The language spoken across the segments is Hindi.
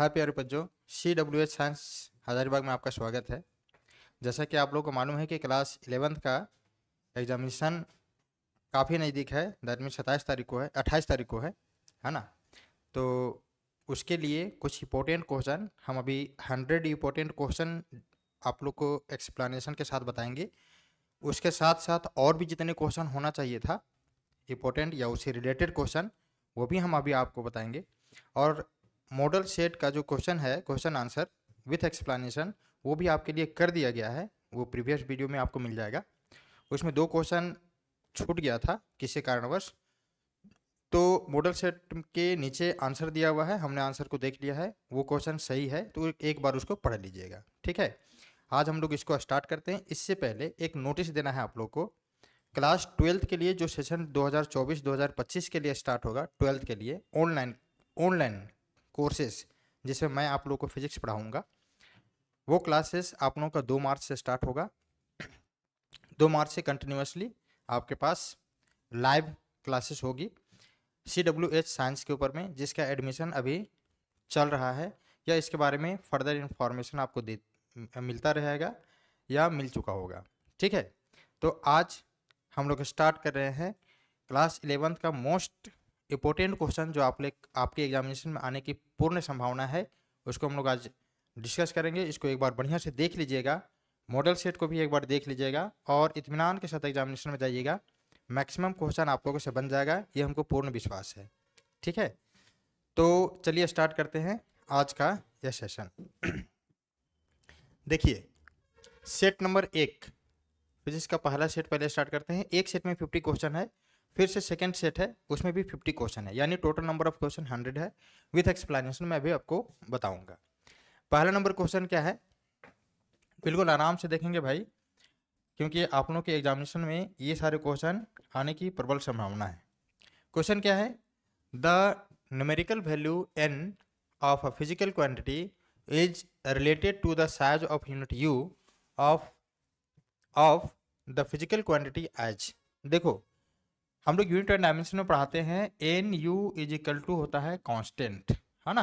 हाय प्यारे बच्चों C W H science Hazaribagh में आपका स्वागत है जैसा कि आप लोगों को मालूम है कि क्लास इलेवंथ का एग्जामिनेशन काफ़ी नज़दीक है दैट मीन सत्ताईस तारीख को है अट्ठाईस तारीख को है है ना तो उसके लिए कुछ इंपॉर्टेंट क्वेश्चन हम अभी हंड्रेड इंपॉर्टेंट क्वेश्चन आप लोग को एक्सप्लानशन के साथ बताएंगे उसके साथ साथ और भी जितने क्वेश्चन होना चाहिए था इंपॉर्टेंट या उससे रिलेटेड क्वेश्चन वो भी हम अभी आपको बताएंगे और मॉडल सेट का जो क्वेश्चन है क्वेश्चन आंसर विथ एक्सप्लेनेशन वो भी आपके लिए कर दिया गया है वो प्रीवियस वीडियो में आपको मिल जाएगा उसमें दो क्वेश्चन छूट गया था किसी कारणवश तो मॉडल सेट के नीचे आंसर दिया हुआ है हमने आंसर को देख लिया है वो क्वेश्चन सही है तो एक बार उसको पढ़ लीजिएगा ठीक है आज हम लोग इसको स्टार्ट करते हैं इससे पहले एक नोटिस देना है आप लोग को क्लास ट्वेल्थ के लिए जो सेशन 2024-2025 के लिए स्टार्ट होगा ट्वेल्थ के लिए ऑनलाइन ऑनलाइन कोर्सेस जिसमें मैं आप लोग को फिजिक्स पढ़ाऊँगा वो क्लासेस आप लोगों का दो मार्च से स्टार्ट होगा दो मार्च से कंटिन्यूसली आपके पास लाइव क्लासेस होगी सी डब्ल्यू एच साइंस के ऊपर में जिसका एडमिशन अभी चल रहा है या इसके बारे में फर्दर इन्फॉर्मेशन आपको दे मिलता रहेगा या मिल चुका होगा ठीक है तो आज हम लोग स्टार्ट कर रहे हैं क्लास इलेवेंथ का मोस्ट इंपॉर्टेंट क्वेश्चन जो आप आपके एग्जामिनेशन में आने की पूर्ण संभावना है उसको हम लोग आज डिस्कस करेंगे इसको एक बार बढ़िया से देख लीजिएगा मॉडल सेट को भी एक बार देख लीजिएगा और इतमान के साथ एग्जामिनेशन में जाइएगा मैक्सिमम क्वेश्चन आप लोगों से बन जाएगा ये हमको पूर्ण विश्वास है ठीक है तो चलिए स्टार्ट करते हैं आज का यह सेशन देखिए सेट नंबर एक फिजिक्स का पहला सेट पहले स्टार्ट करते हैं एक सेट में फिफ्टी क्वेश्चन है फिर से सेकेंड सेट है उसमें भी फिफ्टी क्वेश्चन है यानी total number of question hundred है विथ एक्सप्लेनेशन मैं अभी आपको बताऊंगा पहला नंबर क्वेश्चन क्या है बिल्कुल आराम से देखेंगे भाई क्योंकि आप लोगों के एग्जामिनेशन में ये सारे क्वेश्चन आने की प्रबल संभावना है क्वेश्चन क्या है the numerical value N of a physical quantity is related to the size of unit U of of the physical quantity as देखो हम लोग यूनिट और डायमेंशन में पढ़ाते हैं N U is equal to होता है कांस्टेंट है ना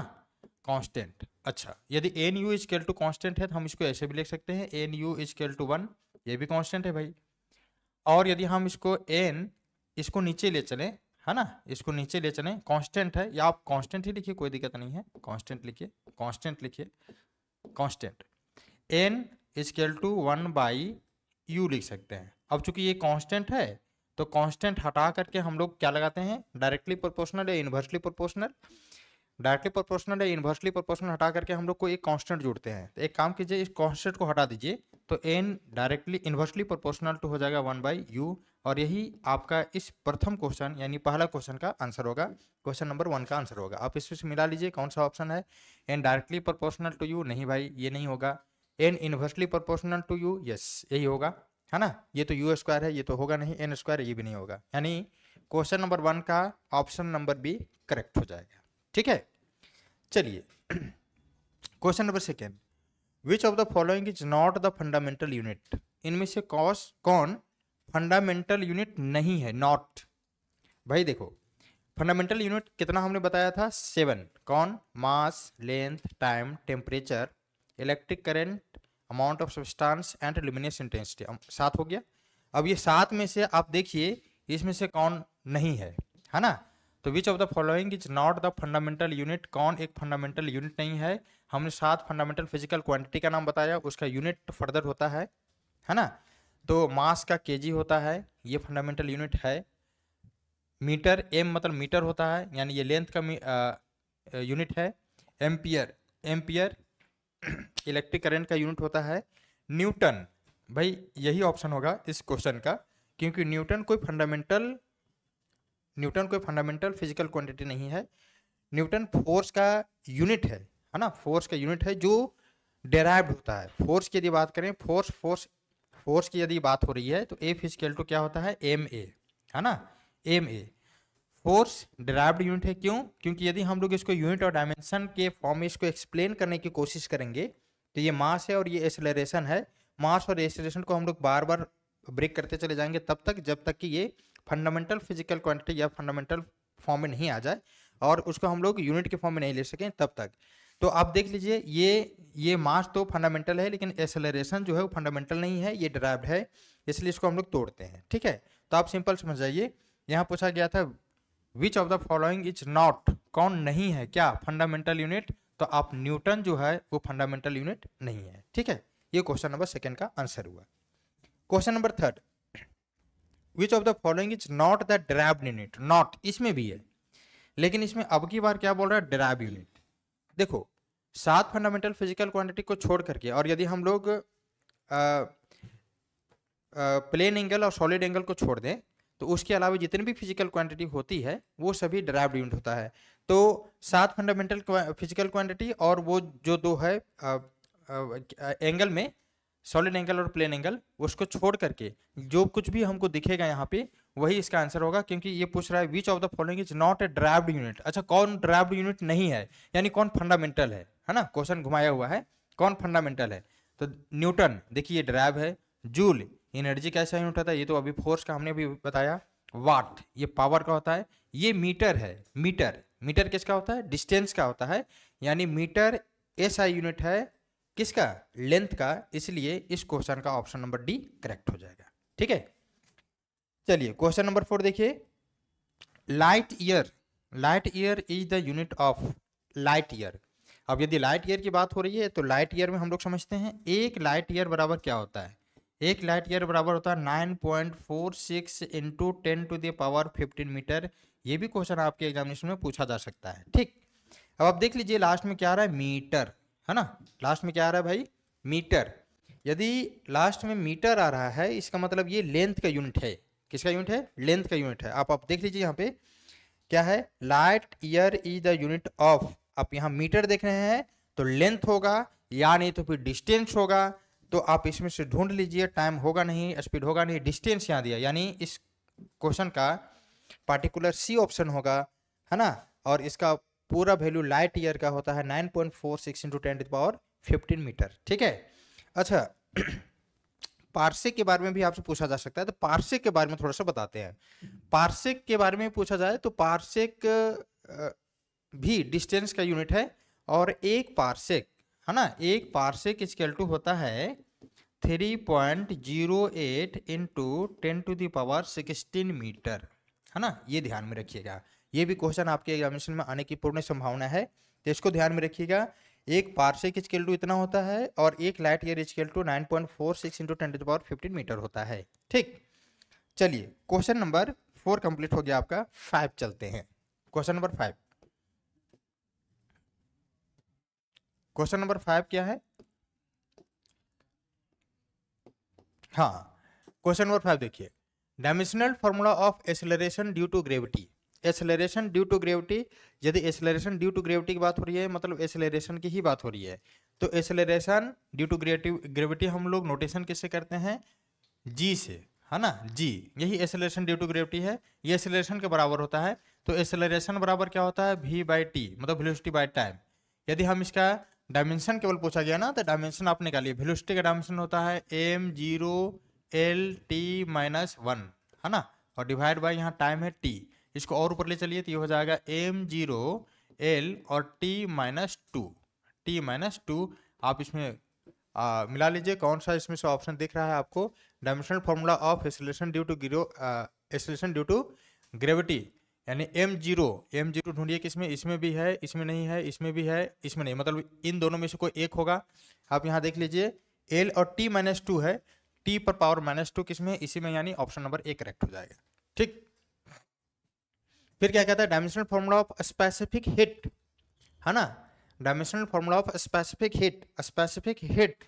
कांस्टेंट अच्छा यदि N U is equal to constant है तो हम इसको ऐसे भी लिख सकते हैं N U is equal to one ये भी कांस्टेंट है भाई और यदि हम इसको एन इसको नीचे ले चलें है ना इसको नीचे ले चलें कॉन्स्टेंट है या आप कॉन्स्टेंट ही लिखिए कोई दिक्कत नहीं है कॉन्स्टेंट लिखिए कॉन्स्टेंट लिखिए constant N equal to one by U लिख सकते हैं अब चूंकि ये कॉन्स्टेंट है तो कांस्टेंट हटा करके हम लोग क्या लगाते हैं डायरेक्टली प्रोपोर्शनल या इन्वर्सली प्रोपोर्शनल डायरेक्टली प्रोपोर्शनल या इन्वर्सली प्रोपोर्शनल हटा करके हम लोग को एक कांस्टेंट जोड़ते हैं तो एक काम कीजिए इस कांस्टेंट को हटा दीजिए तो N directly inversely proportional to हो जाएगा वन बाई यू और यही आपका इस प्रथम क्वेश्चन यानी पहला क्वेश्चन का आंसर होगा क्वेश्चन नंबर वन का आंसर होगा आप इसमें से मिला लीजिए कौन सा ऑप्शन है N directly proportional to U नहीं भाई ये नहीं होगा N inversely proportional to U yes यही होगा है ना ये तो यू स्क्वायर है ये तो होगा नहीं एन स्क्वायर ये भी नहीं होगा यानी क्वेश्चन नंबर वन का ऑप्शन नंबर बी करेक्ट हो जाएगा ठीक है चलिए question number second which of the following is not the fundamental unit इनमें से कॉस कौन फंडामेंटल यूनिट नहीं है नॉट भाई देखो फंडामेंटल यूनिट कितना हमने बताया था सेवन कौन mass length time temperature electric current amount of substance and luminous intensity सात हो गया अब ये सात में से आप देखिए इसमें से कौन नहीं है है ना तो which of the following is not the fundamental unit कौन एक फंडामेंटल यूनिट नहीं है हमने सात फंडामेंटल फिजिकल क्वांटिटी का नाम बताया उसका यूनिट फर्दर होता है है ना तो मास का जी होता है ये फंडामेंटल यूनिट है मीटर एम मतलब मीटर होता है यानी ये लेंथ का यूनिट है एम्पियर एम्पियर इलेक्ट्रिक करंट का यूनिट होता है न्यूटन भाई यही ऑप्शन होगा इस क्वेश्चन का क्योंकि न्यूटन कोई फंडामेंटल न्यूटन कोई फंडामेंटल फिजिकल क्वांटिटी नहीं है न्यूटन फोर्स का यूनिट है है ना फोर्स का यूनिट है जो डेराइव्ड होता है फोर्स की यदि बात करें फोर्स फोर्स फोर्स की यदि बात हो रही है तो ए फिजिकल टू क्या होता है एम ए है ना M A force derived unit है क्यों क्योंकि यदि हम लोग इसको यूनिट और डायमेंशन के फॉर्म में इसको एक्सप्लेन करने की कोशिश करेंगे तो ये मास है और ये एसलेशन है मास और एसलेशन को हम लोग बार बार ब्रेक करते चले जाएंगे तब तक जब तक कि ये फंडामेंटल फिजिकल क्वांटिटी या फंडामेंटल फॉर्म में नहीं आ जाए और उसको हम लोग यूनिट के फॉर्म में नहीं ले सकें तब तक तो आप देख लीजिए ये ये मास तो फंडामेंटल है लेकिन एसेलरेशन जो है वो फंडामेंटल नहीं है ये डराइव्ड है इसलिए इसको हम लोग तोड़ते हैं ठीक है तो आप सिंपल समझ जाइए यहाँ पूछा गया था which of the following is not कौन नहीं है क्या फंडामेंटल यूनिट तो आप न्यूटन जो है वो फंडामेंटल यूनिट नहीं है ठीक है ये क्वेश्चन नंबर सेकेंड का आंसर हुआ question number third which of the following is not the derived unit not इसमें भी है लेकिन इसमें अब की बार क्या बोल रहा है ड्रैब यूनिट देखो सात फंडामेंटल फिजिकल क्वांटिटी को छोड़ करके और यदि हम लोग प्लेन एंगल और सॉलिड एंगल को छोड़ दें तो उसके अलावा जितनी भी फिजिकल क्वांटिटी होती है वो सभी ड्राइव यूनिट होता है तो सात फंडामेंटल फिजिकल क्वांटिटी और वो जो दो है एंगल में सॉलिड एंगल और प्लेन एंगल उसको छोड़ करके जो कुछ भी हमको दिखेगा यहाँ पे वही इसका आंसर होगा क्योंकि ये पूछ रहा है which of the following is not a derived unit अच्छा कौन ड्राइव्ड यूनिट नहीं है यानी कौन फंडामेंटल है है ना क्वेश्चन घुमाया हुआ है कौन फंडामेंटल है तो न्यूटन देखिए ये ड्राइव है जूल एनर्जी कैसा यूनिट होता है ये तो अभी फोर्स का हमने भी बताया वाट ये पावर का होता है ये मीटर है मीटर मीटर किसका होता है डिस्टेंस का होता है यानी मीटर ऐसा यूनिट है किसका लेंथ का इसलिए इस क्वेश्चन का ऑप्शन नंबर डी करेक्ट हो जाएगा ठीक है चलिए क्वेश्चन नंबर फोर देखिए light year light year is the unit of light year अब यदि लाइट ईयर की बात हो रही है तो लाइट ईयर में हम लोग समझते हैं एक लाइट ईयर बराबर क्या होता है एक लाइट ईयर बराबर होता है nine point four six into ten to the power fifteen metre ये भी क्वेश्चन आपके एग्जामिनेशन में पूछा जा सकता है ठीक अब आप देख लीजिए लास्ट में क्या आ रहा है मीटर है ना लास्ट में क्या आ रहा है भाई मीटर यदि लास्ट में मीटर आ रहा है इसका मतलब ये लेंथ का यूनिट है किसका यूनिट है लेंथ का यूनिट है आप आप देख लीजिए यहाँ पे क्या है light year is the unit of आप यहाँ मीटर देख रहे हैं तो लेंथ होगा या नहीं तो फिर डिस्टेंस होगा तो आप इसमें से ढूंढ लीजिए टाइम होगा नहीं स्पीड होगा नहीं डिस्टेंस यहाँ दिया यानी इस क्वेश्चन का पार्टिकुलर सी ऑप्शन होगा है ना और इसका पूरा वैल्यू लाइट ईयर का होता है nine point four six into ten power fifteen metre ठीक है अच्छा पार्से के बारे में भी आपसे पूछा जा सकता है तो पार्से के बारे में थोड़ा सा बताते हैं पार्सेक के बारे में पूछा जाए तो पार्सेक भी डिस्टेंस का यूनिट है और एक पार्सेक है ना एक पार्सेक स्केल टू होता है three point zero eight into ten to power sixteen metre है ना ये ध्यान में रखिएगा ये भी क्वेश्चन आपके एग्जामिनेशन में आने की पूर्ण संभावना है तो इसको ध्यान में रखिएगा एक पार्सिक स्केल टू इतना होता है और एक light year equal to nine point four six into ten to power fifteen metre होता है ठीक चलिए क्वेश्चन नंबर फोर कंप्लीट हो गया आपका फाइव चलते हैं question number five question number five क्या है हाँ क्वेश्चन नंबर फाइव देखिए dimensional formula of acceleration due to gravity acceleration due to gravity यदि एसलरेशन ड्यू टू ग्रेविटी की बात हो रही है मतलब एसलरेशन की ही बात हो रही है तो एसलरेशन ड्यू टू ग्रेविटी हम लोग नोटेशन किससे करते हैं जी से है ना जी यही एसलेशन ड्यू टू ग्रेविटी है ये एसलेशन के बराबर होता है तो एसलेशन बराबर क्या होता है वी बाई टी मतलब वेलोसिटी बाई टाइम यदि हम इसका डायमेंशन केवल पूछा गया ना तो डायमेंशन आप निकालिए वेलोसिटी का डायमेंशन होता है M zero L T minus one है ना और डिवाइड बाय यहाँ टाइम है टी इसको और ऊपर ले चलिए तो ये हो जाएगा एम जीरो एल और T minus two T minus two आप इसमें आ, मिला लीजिए कौन सा इसमें से ऑप्शन दिख रहा है आपको dimensional formula of acceleration due to gro acceleration due to gravity यानी एम जीरो एम जीरो ढूंढिए कि इसमें इसमें भी है इसमें नहीं है इसमें भी है इसमें नहीं मतलब इन दोनों में से कोई एक होगा आप यहाँ देख लीजिए एल और टी माइनस टू है टी पर पावर माइनस टू किस में इसी में यानी ऑप्शन नंबर ए करेक्ट हो जाएगा ठीक फिर क्या कहता है dimensional formula of specific heat है ना dimensional formula of specific heat specific heat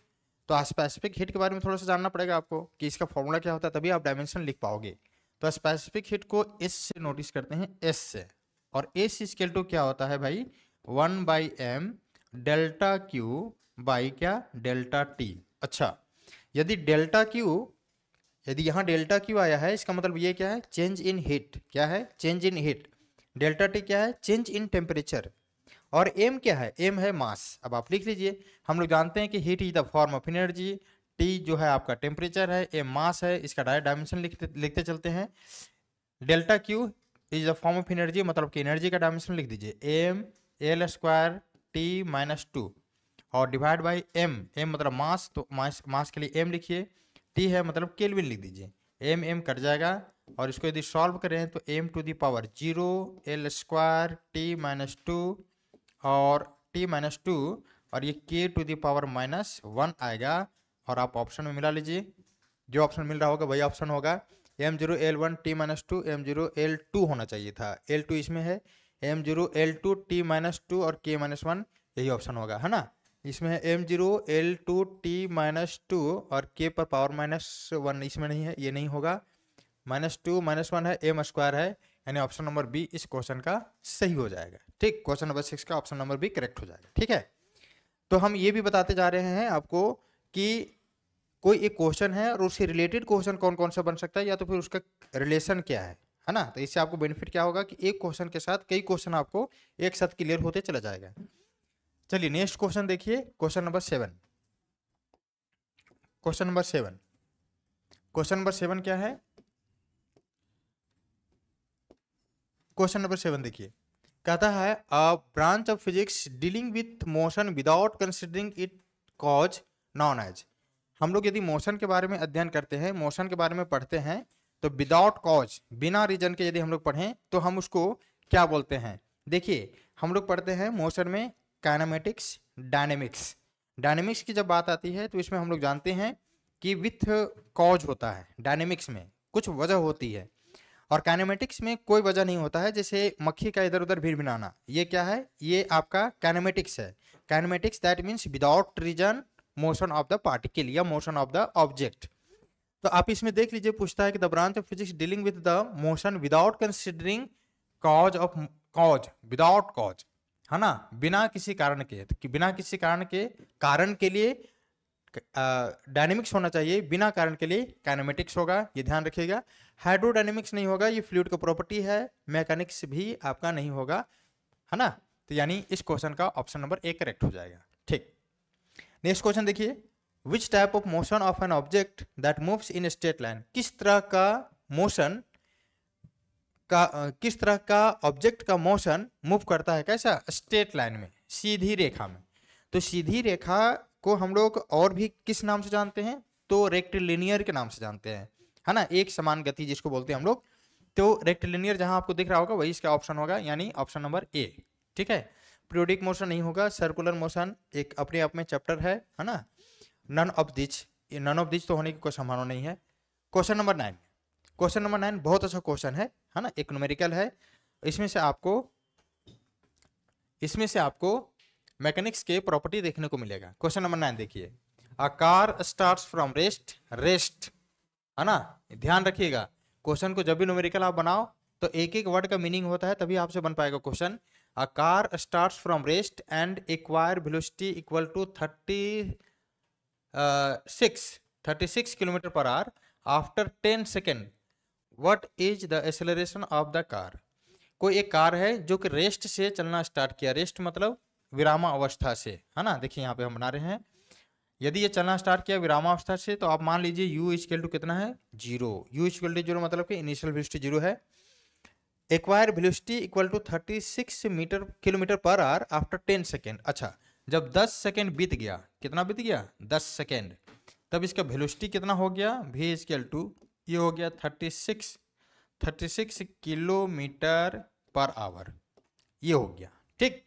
तो स्पेसिफिक हिट के बारे में थोड़ा सा जानना पड़ेगा आपको कि इसका फॉर्मूला क्या होता है तभी आप डायमेंशन लिख पाओगे तो स्पेसिफिक हिट को एस से नोटिस करते हैं एस से और एस स्केल टू क्या होता है भाई one by M delta Q by क्या डेल्टा टी अच्छा यदि डेल्टा क्यू यदि यहाँ डेल्टा क्यू आया है इसका मतलब ये क्या है चेंज इन हीट क्या है change in heat delta T क्या है चेंज इन टेम्परेचर और एम क्या है एम है मास अब आप लिख लीजिए हम लोग जानते हैं कि heat is the form of energy T जो है आपका टेम्परेचर है एम मास है इसका डायरेक्ट डायमेंशन लिखते लिखते चलते हैं delta Q is the form of energy मतलब कि एनर्जी का डायमेंशन लिख दीजिए M L square T minus two और डिवाइड बाई एम एम मतलब मास तो मास मास के लिए एम लिखिए टी है मतलब केलविन लिख दीजिए एम एम कट जाएगा और इसको यदि सॉल्व करें तो M to the power zero L square T minus two और टी माइनस टू और ये K to the power minus one आएगा और आप ऑप्शन में मिला लीजिए जो ऑप्शन मिल रहा होगा वही ऑप्शन होगा M zero L one T minus two M zero L two होना चाहिए था एल टू इसमें है M zero L two T minus two और के माइनस वन यही ऑप्शन होगा है ना इसमें है M zero L two T minus two और के पर पावर माइनस वन इसमें नहीं है ये नहीं होगा माइनस टू माइनस वन है एम स्क्वायर है यानी ऑप्शन नंबर बी इस क्वेश्चन का सही हो जाएगा ठीक क्वेश्चन नंबर सिक्स का ऑप्शन नंबर बी करेक्ट हो जाएगा ठीक है तो हम ये भी बताते जा रहे हैं आपको कि कोई एक क्वेश्चन है और उससे रिलेटेड क्वेश्चन कौन कौन सा बन सकता है या तो फिर उसका रिलेशन क्या है है ना तो इससे आपको बेनिफिट क्या होगा कि एक क्वेश्चन के साथ कई क्वेश्चन आपको एक साथ क्लियर होते चला जाएगा चलिए नेक्स्ट क्वेश्चन देखिए question number seven question number seven question number seven क्या है क्वेश्चन नंबर सेवन देखिए कहता है a branch of physics dealing with motion without considering it cause known as हम लोग यदि मोशन के बारे में अध्ययन करते हैं मोशन के बारे में पढ़ते हैं तो विदाउट कॉज बिना रीजन के यदि हम लोग पढ़ें तो हम उसको क्या बोलते हैं देखिए हम लोग पढ़ते हैं मोशन में काइनामेटिक्स डायनेमिक्स डायनेमिक्स की जब बात आती है तो इसमें हम लोग जानते हैं कि विथ कॉज होता है डायनेमिक्स में कुछ वजह होती है और कैनामेटिक्स में कोई वजह नहीं होता है जैसे मक्खी का इधर उधर भीड़ बनाना ये क्या है ये आपका कैनेमेटिक्स है kinematics that means without reason motion of the particle या मोशन ऑफ द ऑब्जेक्ट तो आप इसमें देख लीजिए पूछता है कि the branch of physics dealing with the motion without considering cause of cause without cause है ना बिना किसी कारण के कि बिना किसी कारण के कारण के लिए डायनेमिक्स होना चाहिए बिना कारण के लिए काइनेमेटिक्स होगा ये ध्यान रखिएगा हाइड्रोडाइनेमिक्स नहीं होगा ये फ्लूड का प्रॉपर्टी है मैकेनिक्स भी आपका नहीं होगा है ना तो यानी इस क्वेश्चन का ऑप्शन नंबर ए करेक्ट हो जाएगा ठीक नेक्स्ट क्वेश्चन देखिए which type of motion of an object that moves in straight line किस तरह का मोशन का किस तरह का ऑब्जेक्ट का मोशन मूव करता है कैसा स्ट्रेट लाइन में सीधी रेखा में तो सीधी रेखा को हम लोग और भी किस नाम से जानते हैं तो रेक्टिलिनियर के नाम से जानते हैं है ना एक समान गति जिसको बोलते हैं हम लोग तो रेक्टिलिनियर जहां आपको दिख रहा होगा वही इसका ऑप्शन होगा यानी ऑप्शन नंबर ए ठीक है प्रियोडिक मोशन नहीं होगा सर्कुलर मोशन एक अपने आप में चैप्टर है है ना none of which none of which तो होने की कोई संभावना नहीं है question number nine question number nine बहुत अच्छा क्वेश्चन है है ना एक न्यूमेरिकल है इसमें से आपको इसमें से आपको मैकेनिक्स के प्रॉपर्टी देखने को मिलेगा क्वेश्चन नंबर नाइन देखिए a car start from rest rest है ना ध्यान रखिएगा क्वेश्चन को जब भी न्यूमेरिकल आप बनाओ तो एक एक वर्ड का मीनिंग होता है तभी आपसे बन पाएगा question a car start from rest and acquire velocity equal to thirty six thirty six kilometre per hour after ten second what is the acceleration of the car कोई एक कार है जो कि रेस्ट से चलना स्टार्ट किया रेस्ट मतलब विरामा अवस्था से है ना देखिए यहाँ पे हम बना रहे हैं यदि ये चलना स्टार्ट किया विरामा अवस्था से तो आप मान लीजिए यू इजकल टू कितना है zero U is equal to zero मतलब कि इनिशियल वेलोसिटी जीरो है acquire velocity equal to thirty six metre kilometre per hour after ten second अच्छा जब दस सेकेंड बीत गया कितना बीत गया दस सेकेंड तब इसका वेलोसिटी कितना हो गया वी इजकल टू ये हो गया thirty six thirty six kilometre per hour ये हो गया ठीक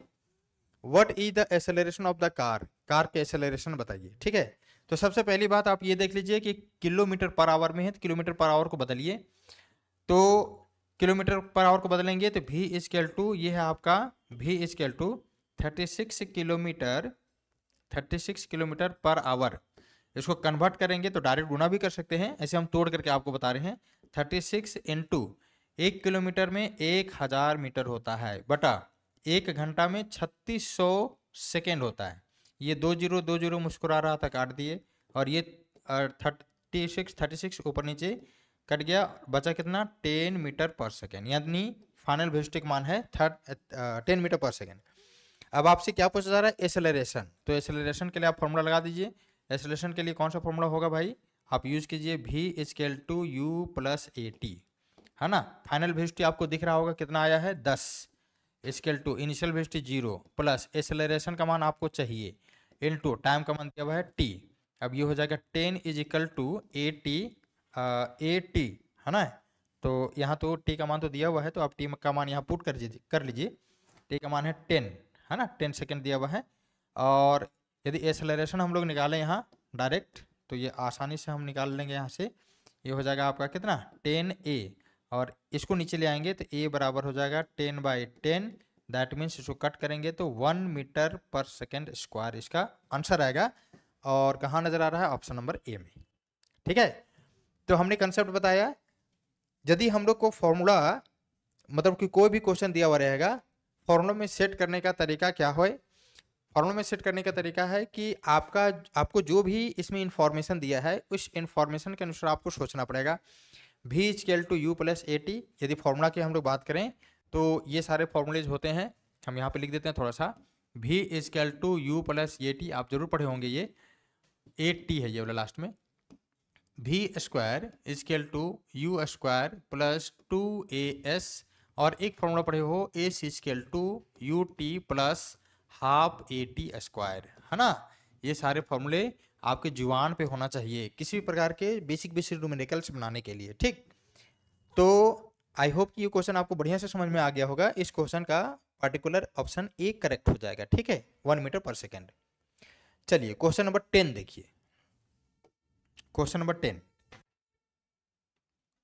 what is the acceleration of the car car के एसेलरेशन बताइए ठीक है तो सबसे पहली बात आप ये देख लीजिए कि किलोमीटर पर आवर में है तो किलोमीटर पर आवर को बदलिए तो किलोमीटर पर आवर को बदलेंगे तो भी स्केल टू ये है आपका भी equal to thirty six kilometre thirty six kilometre per hour इसको कन्वर्ट करेंगे तो डायरेक्ट गुना भी कर सकते हैं ऐसे हम तोड़ करके आपको बता रहे हैं थर्टी सिक्स इंटू एक किलोमीटर में एक हज़ार मीटर होता है बटा एक घंटा में छत्तीस सौ सेकेंड होता है ये दो जीरो दो जीरो मुस्कुरा रहा था काट दिए और ये थर्टी सिक्स थर्टी सिक्स ऊपर नीचे कट गया बचा कितना टेन मीटर पर सेकेंड यानी फाइनल भिस्टिक मान है थर्ट टेन मीटर पर सेकेंड अब आपसे क्या पूछा जा रहा है एसेलरेशन तो एसेलरेशन के लिए आप फॉर्मूला लगा दीजिए एसोलेशन के लिए कौन सा फॉर्मूला होगा भाई आप यूज़ कीजिए भी equal to U plus A T है ना फाइनल वेलोसिटी आपको दिख रहा होगा कितना आया है दस equal to initial velocity zero plus acceleration का मान आपको चाहिए इन टू टाइम का मान दिया हुआ है टी अब ये हो जाएगा ten is equal to A T A T है ना तो यहाँ तो टी का मान तो दिया हुआ है तो आप टी का मान यहाँ पुट कर लीजिए कर लीजिए टी का मान है टेन है ना टेन सेकेंड दिया हुआ है और यदि एक्सेलरेशन हम लोग निकालें यहाँ डायरेक्ट तो ये आसानी से हम निकाल लेंगे यहाँ से ये हो जाएगा आपका कितना टेन ए और इसको नीचे ले आएंगे तो ए बराबर हो जाएगा ten by ten that means इसको कट करेंगे तो वन मीटर पर सेकेंड स्क्वायर इसका आंसर आएगा और कहाँ नज़र आ रहा है ऑप्शन नंबर ए में ठीक है तो हमने कंसेप्ट बताया यदि हम लोग को फॉर्मूला मतलब कि कोई भी क्वेश्चन दिया हुआ रहेगा फॉर्मूला में सेट करने का तरीका क्या होए फॉर्मूला में सेट करने का तरीका है कि आपका आपको जो भी इसमें इन्फॉर्मेशन दिया है उस इन्फॉर्मेशन के अनुसार आपको सोचना पड़ेगा भी is equal to U plus A T यदि फॉर्मूला की हम लोग बात करें तो ये सारे फॉर्मूलेज होते हैं हम यहाँ पे लिख देते हैं थोड़ा सा भी is equal to U plus A T आप जरूर पढ़े होंगे ये ए टी है ये वाला लास्ट में भी square is equal to you square plus two A S और एक फॉर्मूला पढ़े हो ए सी equal to U T plus half A T square है ना ये सारे फॉर्मूले आपके जुबान पे होना चाहिए किसी भी प्रकार के बेसिक बेसिक रूमेरिकल्स बनाने के लिए ठीक तो आई होप कि ये क्वेश्चन आपको बढ़िया से समझ में आ गया होगा इस क्वेश्चन का पर्टिकुलर ऑप्शन ए करेक्ट हो जाएगा ठीक है वन मीटर पर सेकेंड चलिए क्वेश्चन नंबर टेन देखिए question number ten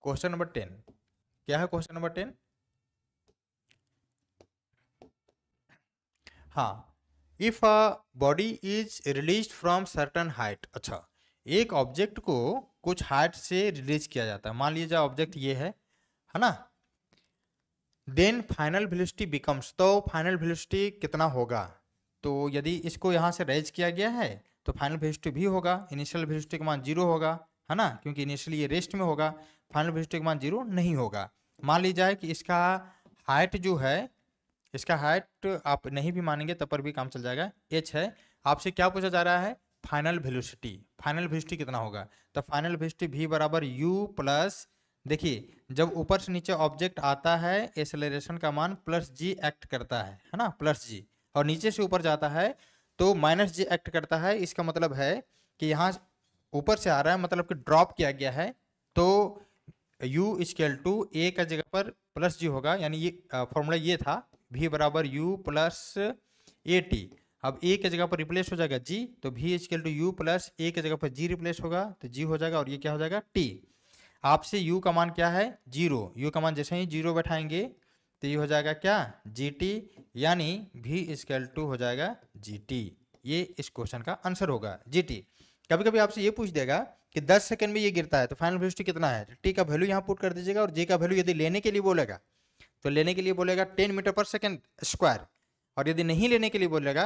question number ten क्या है क्वेश्चन नंबर टेन हाँ if a body is release from certain height अच्छा एक ऑब्जेक्ट को कुछ हाइट से रिलीज किया जाता है मान लीजिए ऑब्जेक्ट ये है है ना देन फाइनल वेलोसिटी बिकम्स तो फाइनल वेलोसिटी कितना होगा तो यदि इसको यहाँ से रेज किया गया है तो फाइनल वेलोसिटी भी होगा इनिशियल वेलोसिटी का मान जीरो होगा है ना क्योंकि इनिशियली ये रेस्ट में होगा फाइनल वेलोसिटी का मान जीरो नहीं होगा मान लीजिए कि इसका हाइट जो है इसका हाइट आप नहीं भी मानेंगे तब पर भी काम चल जाएगा एच है आपसे क्या पूछा जा रहा है फाइनल वेलोसिटी फाइनल वेलोसिटी कितना होगा तो फाइनल वेलोसिटी भी बराबर यू प्लस देखिए जब ऊपर से नीचे ऑब्जेक्ट आता है एसेलरेशन का मान प्लस जी एक्ट करता है है ना प्लस जी और नीचे से ऊपर जाता है तो माइनस जी एक्ट करता है इसका मतलब है कि यहाँ ऊपर से आ रहा है मतलब कि ड्रॉप किया गया है तो यू स्केल टू ए का जगह पर प्लस जी होगा यानी ये फॉर्मूला ये था वी बराबर यू प्लस ए टी अब ए के जगह पर रिप्लेस हो जाएगा जी तो भी is equal to U plus A के जगह पर जी रिप्लेस होगा तो जी हो जाएगा और ये क्या हो जाएगा टी आपसे यू का मान क्या है जीरो यू का मान जैसे ही जीरो बैठाएंगे तो ये हो जाएगा क्या जी टी यानी भी स्केल टू हो जाएगा जी टी ये इस क्वेश्चन का आंसर होगा जी टी कभी कभी आपसे ये पूछ देगा कि 10 सेकंड में ये गिरता है तो फाइनल वेलोसिटी कितना है टी का वैल्यू यहाँ पुट कर दीजिएगा और जे का वैल्यू यदि लेने के लिए बोलेगा तो लेने के लिए बोलेगा टेन मीटर पर सेकेंड स्क्वायर और यदि नहीं लेने के लिए बोलेगा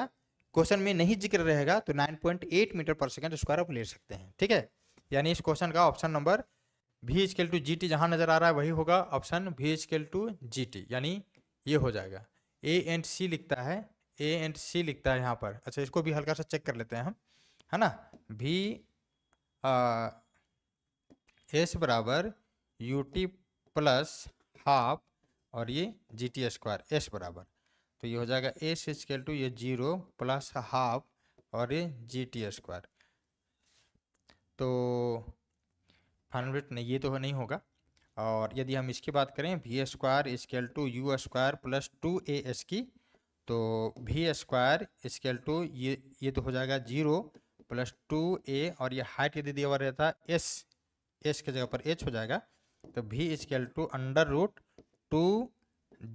क्वेश्चन में नहीं जिक्र रहेगा तो नाइन पॉइंट एट मीटर पर सेकेंड स्क्वायर आप ले सकते हैं ठीक है यानी इस क्वेश्चन का ऑप्शन नंबर भी स्केल टू जी टी जहाँ नज़र आ रहा है वही होगा ऑप्शन भी स्केल टू जी टी यानी ये हो जाएगा ए एंड सी लिखता है ए एंड सी लिखता है यहाँ पर अच्छा इसको भी हल्का सा चेक कर लेते हैं हम है ना भी एस बराबर यू टी प्लस हाफ और ये जी टी स्क्वायर एस बराबर तो ये हो जाएगा एस स्केल टू ये जीरो प्लस हाफ और ये जी टी स्क्वायर तो फाइनल नहीं ये तो नहीं होगा और यदि हम इसकी बात करें V square equal to you square plus two A S की तो वी स्क्वायर स्केल टू ये ये तो हो जाएगा जीरो प्लस टू ए और ये हाइट यदि दिया हुआ रहता एस एस के जगह पर एच हो जाएगा तो V equal to under root two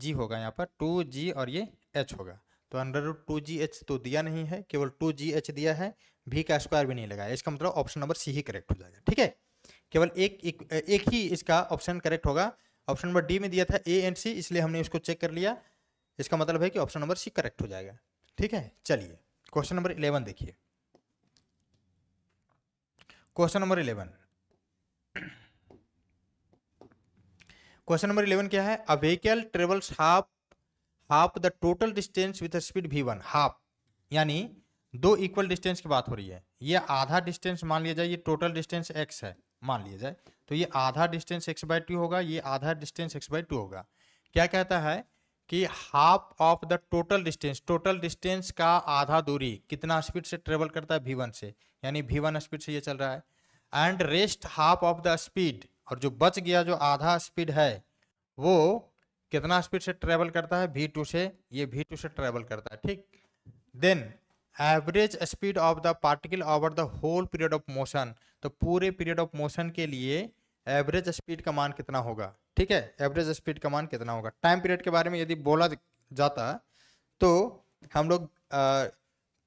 G होगा यहाँ पर टू जी और ये एच होगा तो under root two G H तो दिया नहीं है केवल टू जी एच दिया है भी का स्क्वायर भी नहीं लगाया इसका मतलब ऑप्शन नंबर सी ही करेक्ट हो जाएगा ठीक है केवल एक, एक एक ही इसका ऑप्शन करेक्ट होगा ऑप्शन नंबर डी में दिया था ए एंड सी इसलिए हमने उसको चेक कर लिया इसका मतलब है कि ऑप्शन नंबर सी करेक्ट हो जाएगा ठीक है चलिए क्वेश्चन नंबर इलेवन देखिए question number eleven question number eleven क्या है a vehicle travels half half the total distance with speed V one half यानी दो इक्वल डिस्टेंस की बात हो रही है ये आधा डिस्टेंस मान लिया जाए ये टोटल डिस्टेंस एक्स है मान लिया जाए तो ये आधा डिस्टेंस एक्स बाई टू होगा ये आधा डिस्टेंस एक्स बाई टू होगा क्या कहता है कि half of the total distance total distance का आधा दूरी कितना स्पीड से ट्रेवल करता है वी वन से यानी वी वन स्पीड से ये चल रहा है and rest half of the speed और जो बच गया जो आधा स्पीड है वो कितना स्पीड से ट्रेवल करता है वी टू से ये वी टू से ट्रेवल करता है ठीक then average speed of the particle over the whole period of motion तो पूरे पीरियड ऑफ मोशन के लिए एवरेज स्पीड का मान कितना होगा ठीक है एवरेज स्पीड का मान कितना होगा टाइम पीरियड के बारे में यदि बोला जाता तो हम लोग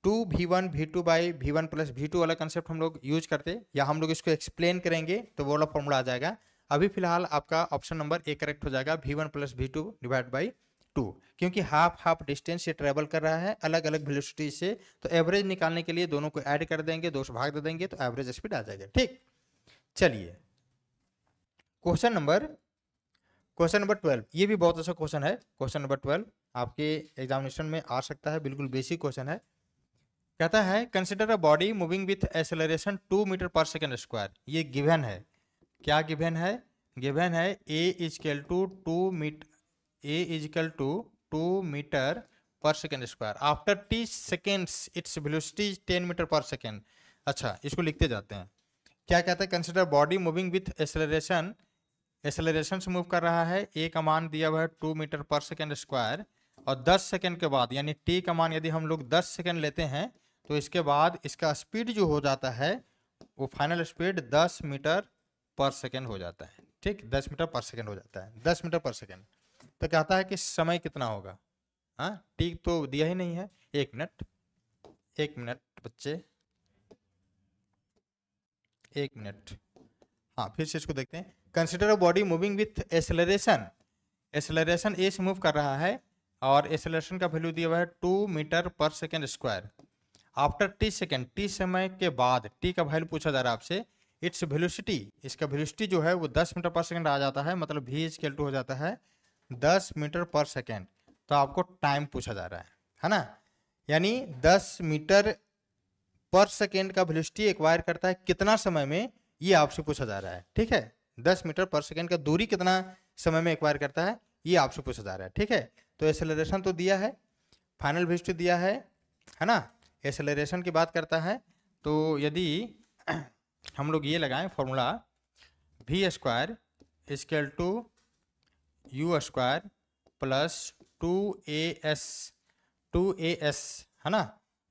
two V one V two by V one plus V two वाला कंसेप्ट हम लोग यूज करते या हम लोग इसको एक्सप्लेन करेंगे तो वो वाला फॉर्मूला आ जाएगा अभी फिलहाल आपका ऑप्शन नंबर ए करेक्ट हो जाएगा we one plus V two divide by two क्योंकि हाफ हाफ डिस्टेंस ये ट्रेवल कर रहा है अलग अलग वेलोसिटी से तो एवरेज निकालने के लिए दोनों को ऐड कर देंगे दो भाग दे देंगे तो एवरेज स्पीड आ जाएगा ठीक चलिए question number question number twelve ये भी बहुत अच्छा क्वेश्चन है क्वेश्चन नंबर ट्वेल्व आपके एग्जामिनेशन में आ सकता है बिल्कुल बेसिक क्वेश्चन है कहता है consider a body moving with acceleration two metre पर सेकेंड स्क्वायर ये गिवन है क्या गिवन है गिवन है a is equal to two meet a is equal to two metre पर second square after t seconds its velocity ten metre पर सेकेंड अच्छा इसको लिखते जाते हैं क्या कहते हैं consider body moving with acceleration acceleration से मूव कर रहा है ए का मान दिया हुआ है टू मीटर पर सेकेंड स्क्वायर और दस सेकेंड के बाद यानी टी का मान यदि हम लोग दस सेकेंड लेते हैं तो इसके बाद इसका स्पीड जो हो जाता है वो फाइनल स्पीड 10 मीटर पर सेकेंड हो जाता है ठीक 10 मीटर पर सेकेंड हो जाता है 10 मीटर पर सेकेंड तो कहता है कि समय कितना होगा हाँ ठीक तो दिया ही नहीं है एक मिनट एक मिनट बच्चे एक मिनट हाँ फिर से इसको देखते हैं consider a body moving with acceleration acceleration a से मूव कर रहा है और एसलरेशन का वैल्यू दिया हुआ है टू मीटर पर second square after t second t समय के बाद टी का वैल्यू पूछा जा रहा है आपसे इट्स वेलोसिटी इसका वेलोसिटी जो है वो दस मीटर पर सेकेंड आ जाता है मतलब वी इज टू हो जाता है दस मीटर पर सेकेंड तो आपको टाइम पूछा जा रहा है है ना यानी दस मीटर पर सेकेंड का वेलोसिटी एक्वायर करता है कितना समय में ये आपसे पूछा जा रहा है ठीक है दस मीटर पर सेकेंड का दूरी कितना समय में एक्वायर करता है ये आपसे पूछा जा रहा है ठीक है तो एसेलरेशन तो दिया है फाइनल वेलोसिटी दिया है है ना एक्सेलरेशन की बात करता है तो यदि हम लोग ये लगाएं formula v square equal to you square plus two A s two A s है ना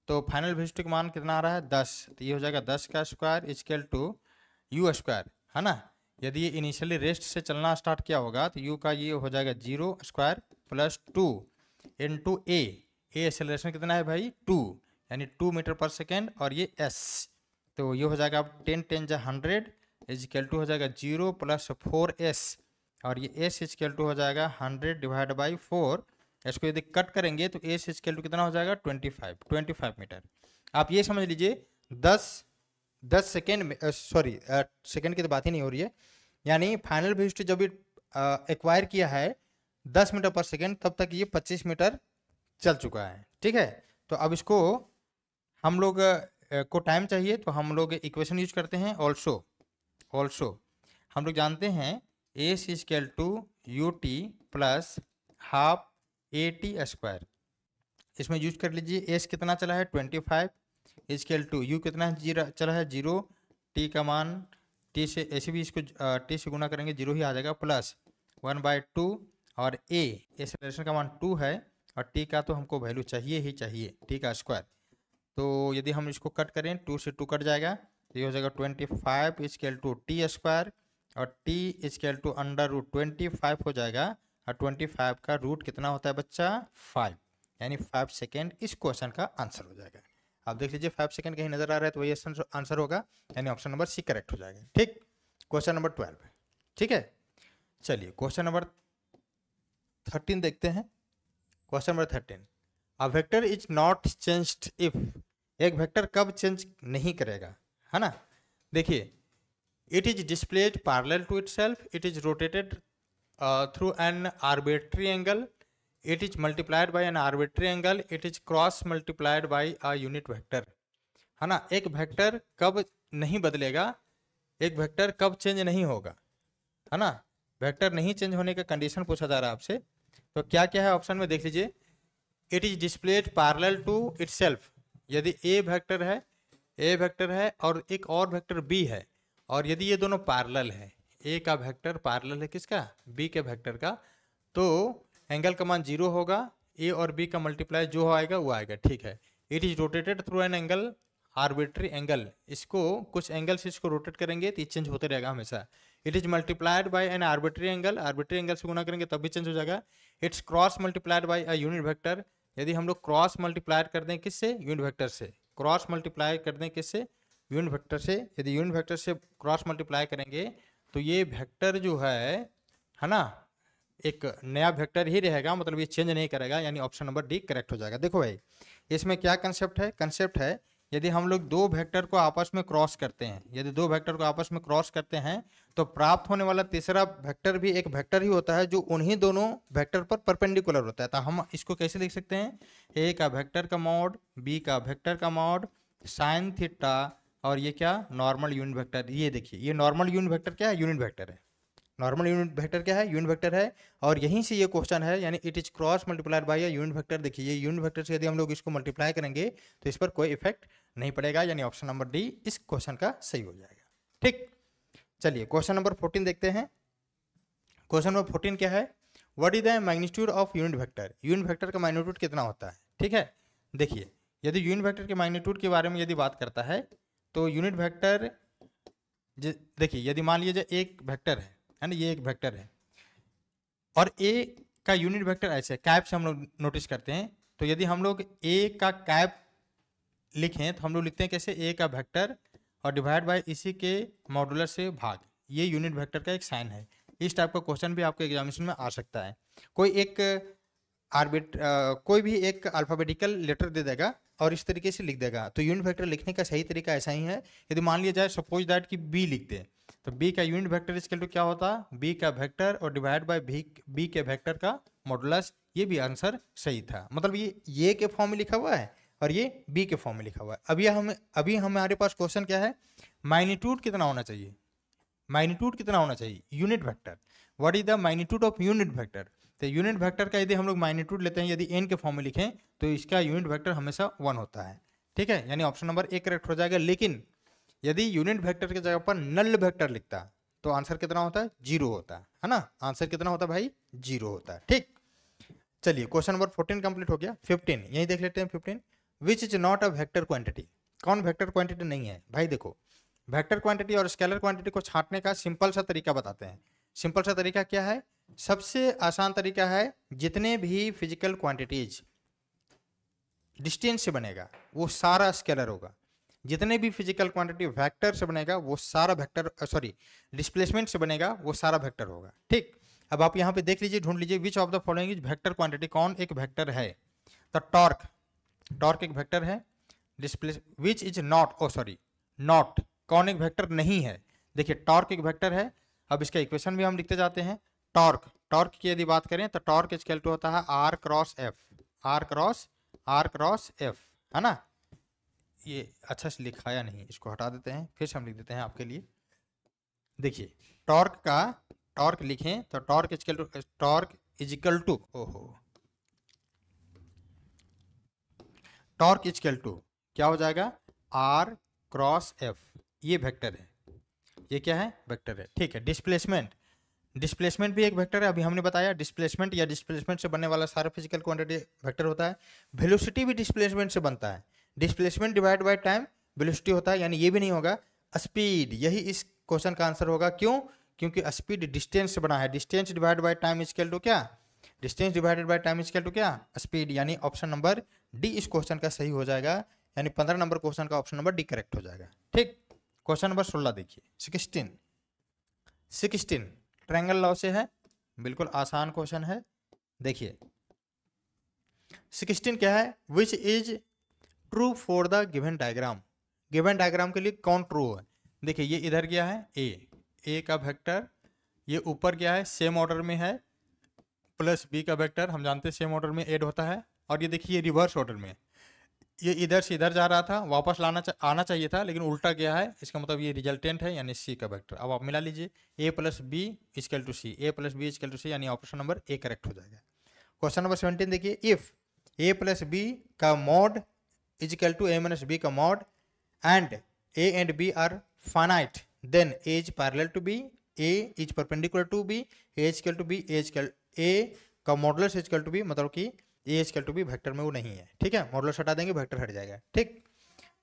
तो फाइनल वेजिस्टिक मान कितना आ रहा है दस तो ये हो जाएगा दस का square equal to you square है ना यदि ये इनिशियली रेस्ट से चलना स्टार्ट किया होगा तो यू का ये हो जाएगा zero square plus two in two a acceleration कितना है भाई टू यानी टू मीटर पर सेकेंड और ये एस तो ये हो जाएगा टेन टेन जा हंड्रेड इजकल टू हो जाएगा जीरो प्लस फोर एस और ये एस इजकल टू हो जाएगा हंड्रेड डिवाइड बाई फोर इसको यदि कट करेंगे तो एस इजकल टू कितना हो जाएगा twenty five twenty five metre आप ये समझ लीजिए दस दस सेकेंड सॉरी सेकेंड की तो बात ही नहीं हो रही है यानी फाइनल भी जब भी एक्वायर किया है दस मीटर पर सेकेंड तब तक ये पच्चीस मीटर चल चुका है ठीक है तो अब इसको हम लोग को टाइम चाहिए तो हम लोग इक्वेशन यूज करते हैं ऑल्सो ऑल्सो हम लोग जानते हैं ए सी equal to U T plus half A T square इसमें यूज कर लीजिए एस कितना चला है twenty five equal to u कितना है जीरो चला है जीरो टी का मान टी से ऐसे भी इसको टी से गुना करेंगे जीरो ही आ जाएगा प्लस वन बाय टू और ए का मान टू है और टी का तो हमको वैल्यू चाहिए ही चाहिए टी का स्क्वायर तो यदि हम इसको कट करें टू से टू कट जाएगा तो ये हो जाएगा twenty five equal to t square और t equal to under root twenty five हो जाएगा और ट्वेंटी फाइव का रूट कितना होता है बच्चा फाइव यानी फाइव सेकेंड इस क्वेश्चन का आंसर हो जाएगा आप देख लीजिए फाइव सेकेंड कहीं नजर आ रहा है तो वही आंसर होगा यानी ऑप्शन नंबर सी करेक्ट हो जाएगा ठीक क्वेश्चन नंबर ट्वेल्व ठीक है चलिए क्वेश्चन नंबर थर्टीन देखते हैं question number thirteen a vector is not changed if एक वेक्टर कब चेंज नहीं करेगा है ना देखिए it is displaced parallel to self it is rotated through an arbitrary angle it is multiplied by an arbitrary angle it is cross multiplied by a unit vector है ना एक वेक्टर कब नहीं बदलेगा एक वेक्टर कब चेंज नहीं होगा है ना वेक्टर नहीं चेंज होने का कंडीशन पूछा जा रहा है आपसे तो क्या क्या है ऑप्शन में देख लीजिए it is displaced parallel to it यदि ए वेक्टर है ए वेक्टर है और एक और वेक्टर बी है और यदि ये दोनों पार्लल है ए का वेक्टर पार्लल है किसका बी के वेक्टर का तो एंगल का मान जीरो होगा ए और बी का मल्टीप्लाई जो आएगा वो आएगा ठीक है it is rotated through an angle arbitrary angle इसको कुछ एंगल से इसको रोटेट करेंगे तो ये चेंज होते रहेगा हमेशा it is multiplied by an arbitrary angle arbitrary angle से गुना करेंगे तब भी चेंज हो जाएगा it's cross multiplied by a unit vector यदि हम लोग क्रॉस मल्टीप्लायर कर दें किससे यूनिट वेक्टर से क्रॉस मल्टीप्लाई कर दें किससे यूनिट वेक्टर से यदि यूनिट वेक्टर से क्रॉस मल्टीप्लाई करेंगे तो ये वेक्टर जो है है ना एक नया वेक्टर ही रहेगा मतलब ये चेंज नहीं करेगा यानी ऑप्शन नंबर डी करेक्ट हो जाएगा देखो भाई इसमें क्या कंसेप्ट है कंसेप्ट है यदि हम लोग दो वेक्टर को आपस में क्रॉस करते हैं यदि दो वेक्टर को आपस में क्रॉस करते हैं तो प्राप्त होने वाला तीसरा वेक्टर भी एक वेक्टर ही होता है जो उन्हीं दोनों वेक्टर पर परपेंडिकुलर होता है तो हम इसको कैसे लिख सकते हैं ए का वेक्टर का मॉड बी का वेक्टर का मॉड साइन थीटा और ये क्या नॉर्मल यूनिट वेक्टर ये देखिए ये नॉर्मल यूनिट वेक्टर क्या है यूनिट वेक्टर है नॉर्मल यूनिट वेक्टर क्या है यूनिट वेक्टर है और यहीं से ये क्वेश्चन है यानी it is cross multiplied by unit vector देखिए ये यूनिट वेक्टर से यदि हम लोग इसको मल्टीप्लाई करेंगे तो इस पर कोई इफेक्ट नहीं पड़ेगा यानी ऑप्शन नंबर डी इस क्वेश्चन का सही हो जाएगा ठीक चलिए क्वेश्चन नंबर फोर्टीन देखते हैं क्वेश्चन नंबर फोर्टीन क्या है what is the magnitude of unit vector unit vector का मैग्नीट्यूड कितना होता है ठीक है देखिए यदि यूनिट वेक्टर के मैग्नीट्यूड के बारे में यदि बात करता है तो यूनिट वेक्टर देखिए यदि मान लीजिए एक वेक्टर है है ना ये एक वेक्टर है और ए का यूनिट वेक्टर ऐसे कैप से हम लोग नोटिस करते हैं तो यदि हम लोग ए का कैप लिखें तो हम लोग लिखते हैं कैसे ए का वेक्टर और डिवाइड बाय इसी के मॉडुलर से भाग ये यूनिट वेक्टर का एक साइन है इस टाइप का क्वेश्चन भी आपके एग्जामिनेशन में आ सकता है कोई एक आर्बिट आ, कोई भी एक अल्फ़ाबेटिकल लेटर दे देगा और इस तरीके से लिख देगा तो यूनिट वेक्टर लिखने का सही तरीका ऐसा ही है यदि मान लिया जाए सपोज दैट कि बी लिख दे तो बी का यूनिट वेक्टर इसके लिए क्या होता बी का वेक्टर और डिवाइड बाय बी बी के वेक्टर का मॉडुलस ये भी आंसर सही था मतलब ये ये के फॉर्म में लिखा हुआ है और ये बी के फॉर्म में लिखा हुआ है अभी हम अभी हमारे पास क्वेश्चन क्या है माइनीट्यूड कितना होना चाहिए माइनीट्यूड कितना होना चाहिए unit vector what is the magnitude of unit vector तो यूनिट वेक्टर का यदि हम लोग माइनीट्यूड लेते हैं यदि एन के फॉर्म में लिखें तो इसका यूनिट वेक्टर हमेशा वन होता है ठीक है यानी ऑप्शन नंबर ए करेक्ट हो जाएगा लेकिन यदि यूनिट वेक्टर की जगह पर नल वेक्टर लिखता तो आंसर कितना होता है जीरो होता है ना आंसर कितना होता भाई जीरो होता ठीक चलिए क्वेश्चन नंबर फोर्टीन कंप्लीट हो गया फिफ्टीन यही देख लेते हैं fifteen which is not a vector quantity कौन वेक्टर क्वांटिटी नहीं है भाई देखो वेक्टर क्वांटिटी और स्केलर क्वांटिटी को छांटने का सिंपल सा तरीका बताते हैं सिंपल सा तरीका क्या है सबसे आसान तरीका है जितने भी फिजिकल क्वांटिटीज डिस्टेंस से बनेगा वो सारा स्केलर होगा जितने भी फिजिकल क्वांटिटी वेक्टर से बनेगा वो सारा वेक्टर सॉरी डिस्प्लेसमेंट से बनेगा वो सारा वेक्टर होगा ठीक अब आप यहाँ पे देख लीजिए ढूंढ लीजिए which of the following is vector quantity कौन एक वेक्टर है द टॉर्क टॉर्क एक वेक्टर है displace which is not oh sorry not कौन एक वेक्टर नहीं है देखिए टॉर्क एक वेक्टर है अब इसका इक्वेशन भी हम लिखते जाते हैं टॉर्क टॉर्क की यदि बात करें तो टॉर्क इज कैल्टू होता है r cross f r cross r cross f है ना ये अच्छा से लिखाया नहीं इसको हटा देते हैं फिर से हम लिख देते हैं आपके लिए देखिए टॉर्क का टॉर्क लिखें तो torque is equal to torque is equal to ओहो टॉर्क इजकल टू क्या हो जाएगा आर क्रॉस एफ ये वेक्टर है ये क्या है वेक्टर है ठीक है डिस्प्लेसमेंट डिस्प्लेसमेंट भी एक वेक्टर है अभी हमने बताया डिस्प्लेसमेंट या डिस्प्लेसमेंट से बनने वाला सारा फिजिकल क्वांटिटी वेक्टर होता है वेलोसिटी भी डिस्प्लेसमेंट से बनता है displacement divide by time velocity होता है यानी ये भी नहीं होगा स्पीड यही इस क्वेश्चन का आंसर होगा क्यों क्योंकि स्पीड डिस्टेंस से बना है distance divide by time equal to क्या distance divided by time equal to क्या स्पीड यानी ऑप्शन नंबर डी इस क्वेश्चन का सही हो जाएगा यानी पंद्रह नंबर क्वेश्चन का ऑप्शन नंबर डी करेक्ट हो जाएगा ठीक क्वेश्चन नंबर सोलह देखिए सिक्सटीन सिक्सटीन ट्रैंगल लॉ से है बिल्कुल आसान क्वेश्चन है देखिए सिक्सटीन क्या है which is true for the given diagram given diagram के लिए कौन ट्रू है देखिए ये इधर गया है ए ए का वेक्टर ये ऊपर गया है सेम ऑर्डर में है प्लस बी का वेक्टर हम जानते हैं सेम ऑर्डर में एड होता है और ये देखिए ये रिवर्स ऑर्डर में ये इधर से इधर जा रहा था वापस लाना चा, आना चाहिए था लेकिन उल्टा गया है इसका मतलब ये रिजल्टेंट है यानी सी का वेक्टर अब आप मिला लीजिए a plus b is equal to c a plus b is equal to c यानी ऑप्शन नंबर ए करेक्ट हो जाएगा क्वेश्चन नंबर सेवेंटीन देखिए इफ़ ए प्लस बी का mod is equal to a minus b का mod and a and b are finite then a is parallel to b a is perpendicular to b a is equal to b a is equal a का मॉडलस इज टू बी मतलब कि a is to b vector में वो नहीं है ठीक है मॉडलस हटा देंगे वेक्टर हट जाएगा ठीक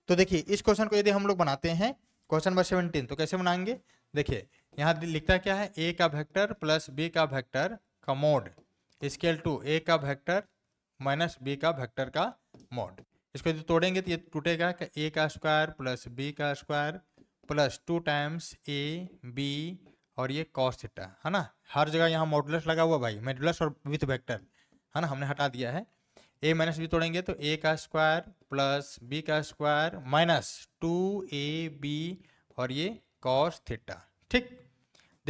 तो देखिए इस क्वेश्चन को यदि हम लोग बनाते हैं क्वेश्चन नंबर सेवनटीन तो कैसे बनाएंगे देखिए यहाँ लिखता क्या है ए का वेक्टर प्लस बी का वेक्टर का मोड स्केल टू ए का वेक्टर माइनस बी का वेक्टर का मोड इसको यदि तोड़ेंगे तो ये टूटेगा ए का स्क्वायर प्लस बी का square plus two times a b और ये कॉस थीटा है ना हर जगह यहाँ मॉडुलस लगा हुआ भाई मॉडुलस और विथ वेक्टर है ना हमने हटा दिया है ए माइनस बी तोड़ेंगे तो ए का स्क्वायर प्लस बी का square minus two a b और ये कॉस थीटा ठीक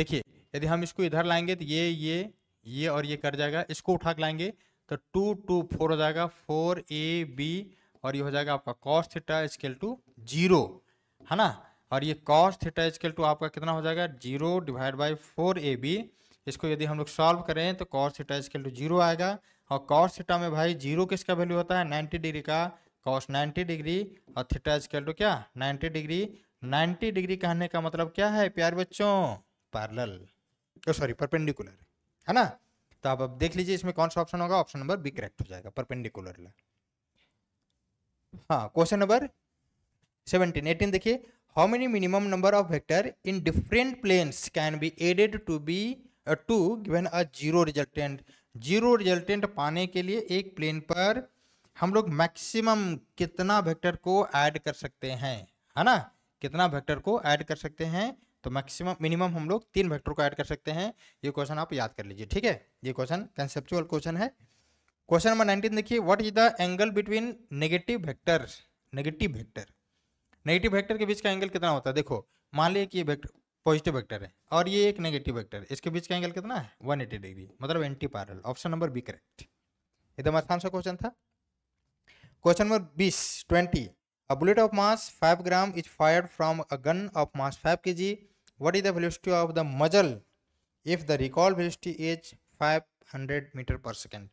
देखिए यदि हम इसको इधर लाएंगे तो ये ये ये और ये कर जाएगा इसको उठा के लाएंगे तो टू टू फोर हो जाएगा फोर ए बी और ये हो जाएगा आपका cos theta equal to zero है ना और ये कॉस थीटा स्केल टू आपका कितना हो जाएगा zero divide by four a b इसको यदि हम लोग सॉल्व करें तो cos theta equal to zero आएगा और कॉस थीटा में भाई जीरो किसका वैल्यू होता है नाइन्टी डिग्री का कॉस नाइन्टी डिग्री और थीटा स्केल टू क्या नाइन्टी डिग्री नाइन्टी डिग्री कहने का मतलब क्या है प्यार बच्चों पैरल तो सॉरी परपेंडिकुलर है ना तो आप अब देख लीजिए इसमें कौन सा ऑप्शन होगा ऑप्शन नंबर बी करेक्ट हो जाएगा परपेंडिकुलर हाँ क्वेश्चन नंबर सेवनटीन एटीन देखिए how many minimum number of vector in different planes can be added to be to given a zero resultant zero resultant पाने के लिए एक प्लेन पर हम लोग मैक्सिमम कितना वेक्टर को ऐड कर सकते हैं है ना कितना वेक्टर को ऐड कर सकते हैं तो मैक्सिमम मिनिमम हम लोग तीन वेक्टर को ऐड कर सकते हैं ये क्वेश्चन आप याद कर लीजिए ठीक है ये क्वेश्चन कंसेप्चुअल क्वेश्चन है क्वेश्चन नंबर नाइनटीन देखिए what is the angle between negative vector negative vector negative vector के बीच का एंगल कितना होता है देखो मान लिया कि ये वेक्टर पॉजिटिव वेक्टर है और ये एक नेगेटिव वेक्टर है इसके बीच का एंगल कितना है 180 डिग्री मतलब anti parallel option number B correct एकदम आसान सा क्वेश्चन था क्वेश्चन नंबर बीस twenty a bullet of mass five gram is fired from a gun of mass five K G what is the velocity of the muzzle if the recoil velocity is five hundred metre पर सेकेंड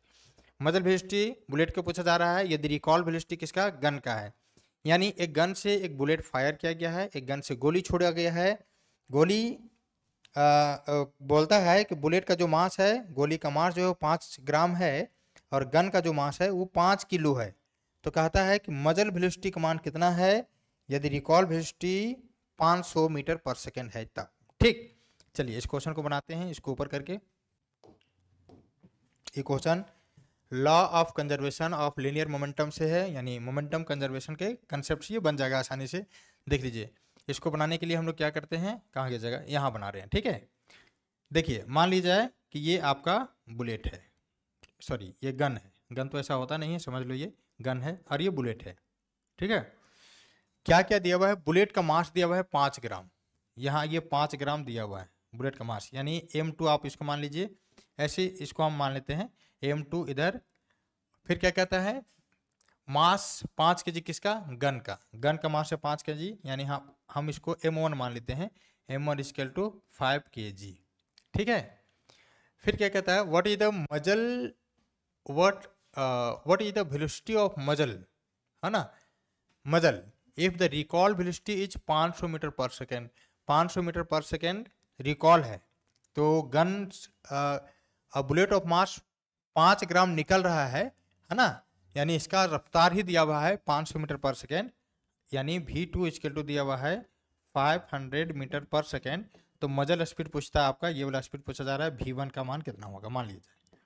मदर वेलोसिटी बुलेट को पूछा जा रहा है यदि रिकॉल वेलोसिटी किसका गन का है यानी एक गन से एक बुलेट फायर किया गया है एक गन से गोली छोड़ा गया है गोली आ, आ, बोलता है कि बुलेट का जो मास है गोली का मास जो है पाँच ग्राम है और गन का जो मास है वो पाँच किलो है तो कहता है कि मजल वेलोसिटी का मान कितना है यदि रिकॉल वेलोसिटी 500 मीटर पर सेकेंड है तब ठीक चलिए इस क्वेश्चन को बनाते हैं इसको ऊपर करके ये question law of conservation of linear momentum से है यानी मोमेंटम कंजर्वेशन के कंसेप्ट से ये बन जाएगा आसानी से देख लीजिए इसको बनाने के लिए हम लोग क्या करते हैं कहाँ की जगह यहाँ बना रहे हैं ठीक है देखिए मान ली जाए कि ये आपका बुलेट है सॉरी ये गन है गन तो ऐसा होता नहीं है समझ लो ये गन है और ये बुलेट है ठीक है क्या क्या दिया हुआ है बुलेट का मास दिया हुआ है पाँच ग्राम यहाँ ये पाँच ग्राम दिया हुआ है बुलेट का मास यानी एम टू आप इसको मान लीजिए ऐसे इसको हम मान लेते हैं एम टू इधर फिर क्या कहता है मास पाँच के जी किसका गन का गन का मास है पाँच के जी यानी हम हम इसको एम वन मान लेते हैं m one scale to five K G ठीक है फिर क्या कहता है what is the muzzle what what is the velocity of muzzle है ना muzzle if the recoil velocity is 500 metre पर सेकेंड 500 मीटर पर सेकेंड रिकॉल है तो गन बुलेट ऑफ मास पाँच ग्राम निकल रहा है है ना यानी इसका रफ्तार ही दिया हुआ है सौ मीटर पर सेकेंड यानी वी टू इसके टू दिया हुआ है फाइव हंड्रेड मीटर पर सेकेंड तो मजल स्पीड पूछता है आपका ये वाला स्पीड पूछा जा रहा है वी वन का मान कितना होगा मान लीजिए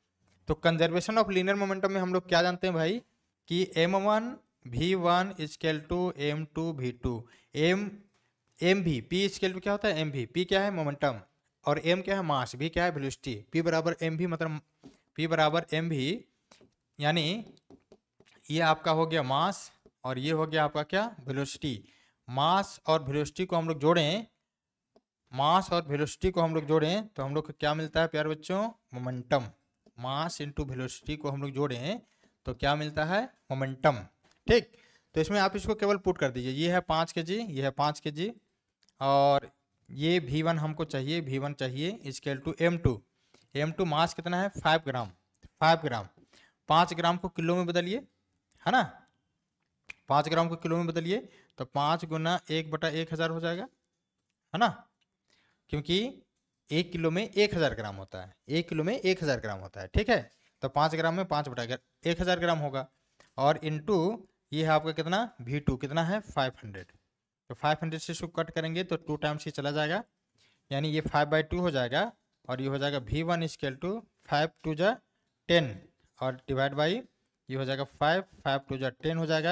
तो कंजर्वेशन ऑफ लीनियर मोमेंटम में हम लोग क्या जानते हैं भाई कि m one we one scale to M two we two m m भी पी स्केल टू क्या होता है एम भी पी क्या है मोमेंटम और एम क्या है मास भी क्या है वेलोसिटी पी बराबर एम भी मतलब P बराबर एम भी यानी ये आपका हो गया मास और ये हो गया आपका क्या वेलोसिटी मास और वेलोसिटी को हम लोग जोड़ें मास और वेलोसिटी को हम लोग जोड़ें तो हम लोग को क्या मिलता है प्यार बच्चों मोमेंटम मास इंटू वेलोसिटी को हम लोग जोड़ें तो क्या मिलता है मोमेंटम ठीक तो इसमें आप इसको केवल पुट कर दीजिए ये है पाँच के जी ये है पाँच के जी और ये भी वन हमको चाहिए भी वन चाहिए scale to M two M two mass कितना है फाइव ग्राम फाइव ग्राम पाँच ग्राम को किलो में बदलिए है ना पाँच ग्राम को किलो में बदलिए तो पाँच गुना एक बटा एक हज़ार हो जाएगा है ना क्योंकि एक किलो में एक हज़ार ग्राम होता है एक किलो में एक हज़ार ग्राम होता है ठीक है तो पाँच ग्राम में पाँच बटा एक हज़ार ग्राम होगा और इनटू ये है आपका कितना वी टू कितना है फाइव हंड्रेड तो फाइव हंड्रेड से इसको कट करेंगे तो टू टाइम्स ये चला जाएगा यानी ये फाइव बाई टू हो जाएगा और ये हो जाएगा we one scale to five two जा टेन और डिवाइड बाई ये हो जाएगा फाइव फाइव टू जा टेन हो जाएगा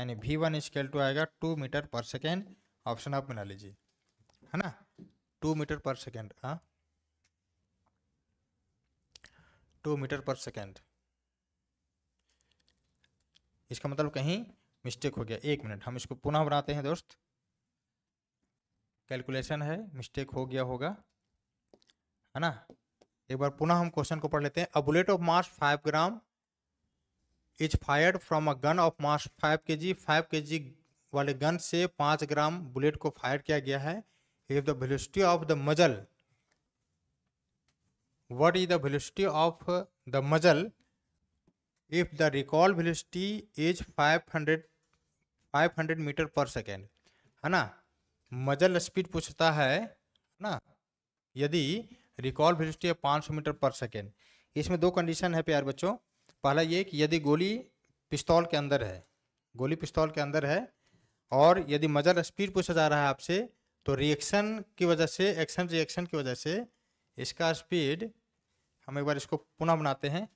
यानी वी वन स्केल टू आएगा टू मीटर पर सेकेंड ऑप्शन आप मिला लीजिए है ना टू मीटर पर सेकेंड हाँ टू मीटर पर सेकेंड इसका मतलब कहीं मिस्टेक हो गया एक मिनट हम इसको पुनः बनाते हैं दोस्त कैलकुलेशन है मिस्टेक हो गया होगा है ना एक बार पुनः हम क्वेश्चन को पढ़ लेते हैं a bullet of mass five gram is fired from a gun of mass five K G five K जी वाले गन से पाँच ग्राम बुलेट को फायर किया गया है if the velocity of the muzzle what is the velocity of the muzzle if the recoil velocity is 500 500 metre पर सेकेंड है ना मजल स्पीड पूछता है ना यदि रिकॉल वेलोसिटी है पाँच सौ मीटर पर सेकेंड इसमें दो कंडीशन है प्यार बच्चों पहला ये कि यदि गोली पिस्तौल के अंदर है गोली पिस्तौल के अंदर है और यदि मजर स्पीड पूछा जा रहा है आपसे तो रिएक्शन की वजह से एक्शन रिएक्शन की वजह से इसका स्पीड हम एक बार इसको पुनः बनाते हैं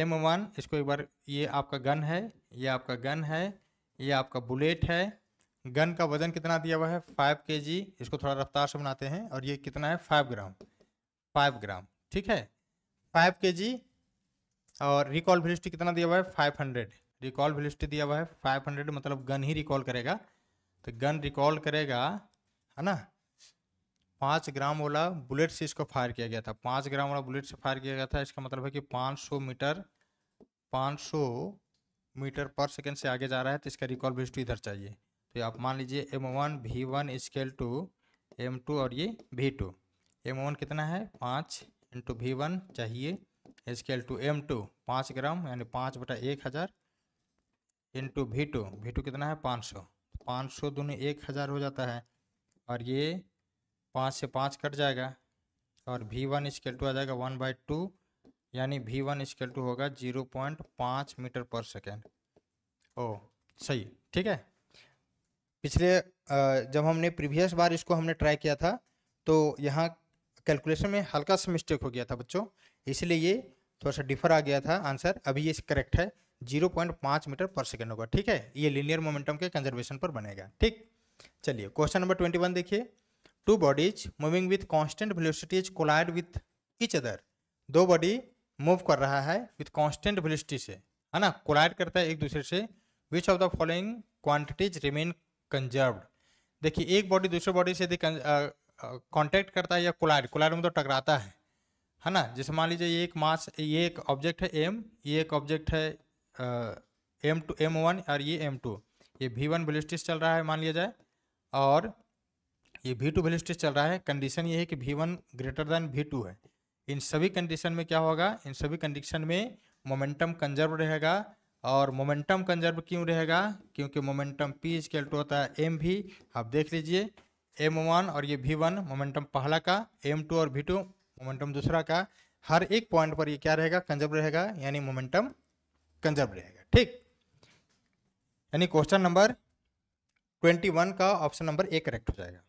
एम वन इसको एक बार ये आपका गन है ये आपका गन है ये आपका बुलेट है गन का वज़न कितना दिया हुआ है फाइव के जी इसको थोड़ा रफ्तार से बनाते हैं और ये कितना है फाइव ग्राम फाइव ग्राम ठीक है फाइव के जी और रिकॉल वेलिस्टी कितना दिया हुआ है फाइव हंड्रेड रिकॉल वेलिस्टी दिया हुआ है फाइव हंड्रेड मतलब गन ही रिकॉल करेगा तो गन रिकॉल करेगा है ना पाँच ग्राम वाला बुलेट से इसको फायर किया गया था पाँच ग्राम वाला बुलेट से फायर किया गया था इसका मतलब है कि पाँच सौ मीटर पाँच सौ मीटर पर सेकेंड से आगे जा रहा है तो इसका रिकॉल वेलिस्टी इधर चाहिए तो आप मान लीजिए M one we one scale to M two और ये वी टू एम वन कितना है पाँच इंटू वी वन चाहिए स्केल टू एम टू पाँच ग्राम यानी पाँच बटा एक हज़ार into V two we two कितना है पाँच सौ पाँच सौ दूनी एक हज़ार हो जाता है और ये पाँच से पाँच कट जाएगा और वी वन स्केल टू आ जाएगा वन बाई टू यानी वी वन स्केल टू होगा जीरो पॉइंट पाँच मीटर पर सेकेंड ओ सही ठीक है पिछले जब हमने प्रीवियस बार इसको हमने ट्राई किया था तो यहाँ कैलकुलेशन में हल्का सा मिस्टेक हो गया था बच्चों इसलिए ये थोड़ा सा डिफर आ गया था आंसर अभी ये करेक्ट है 0.5 मीटर पर सेकेंड होगा ठीक है ये लीनियर मोमेंटम के कंजर्वेशन पर बनेगा ठीक चलिए क्वेश्चन नंबर ट्वेंटी वन देखिए two bodies moving with constant is collide with each other दो बॉडी मूव कर रहा है विथ कॉन्स्टेंट वेलोसिटी से है ना कोलाइड करता है एक दूसरे से which of the following quantities remain conserve देखिए एक बॉडी दूसरे बॉडी से यदि कांटेक्ट करता है या कोलाइड कोलाइड में तो टकराता है है ना जैसे मान लीजिए ये एक मास ये एक ऑब्जेक्ट है एम ये एक ऑब्जेक्ट है एम टू एम वन और ये एम टू ये वी वन वेलिस्टिस चल रहा है मान लिया जाए और ये वी टू वेलिस्टिस चल रहा है कंडीशन ये है कि V one greater than V two है इन सभी कंडीशन में क्या होगा इन सभी कंडीशन में मोमेंटम कंजर्व रहेगा और मोमेंटम कंजर्व क्यों रहेगा क्योंकि मोमेंटम पी स्केल टू होता है एम भी आप देख लीजिए एम वन और ये वी वन मोमेंटम पहला का एम टू और वी टू मोमेंटम दूसरा का हर एक पॉइंट पर ये क्या रहेगा कंजर्व रहेगा यानी मोमेंटम कंजर्व रहेगा ठीक यानी क्वेश्चन नंबर ट्वेंटी वन का ऑप्शन नंबर ए करेक्ट हो जाएगा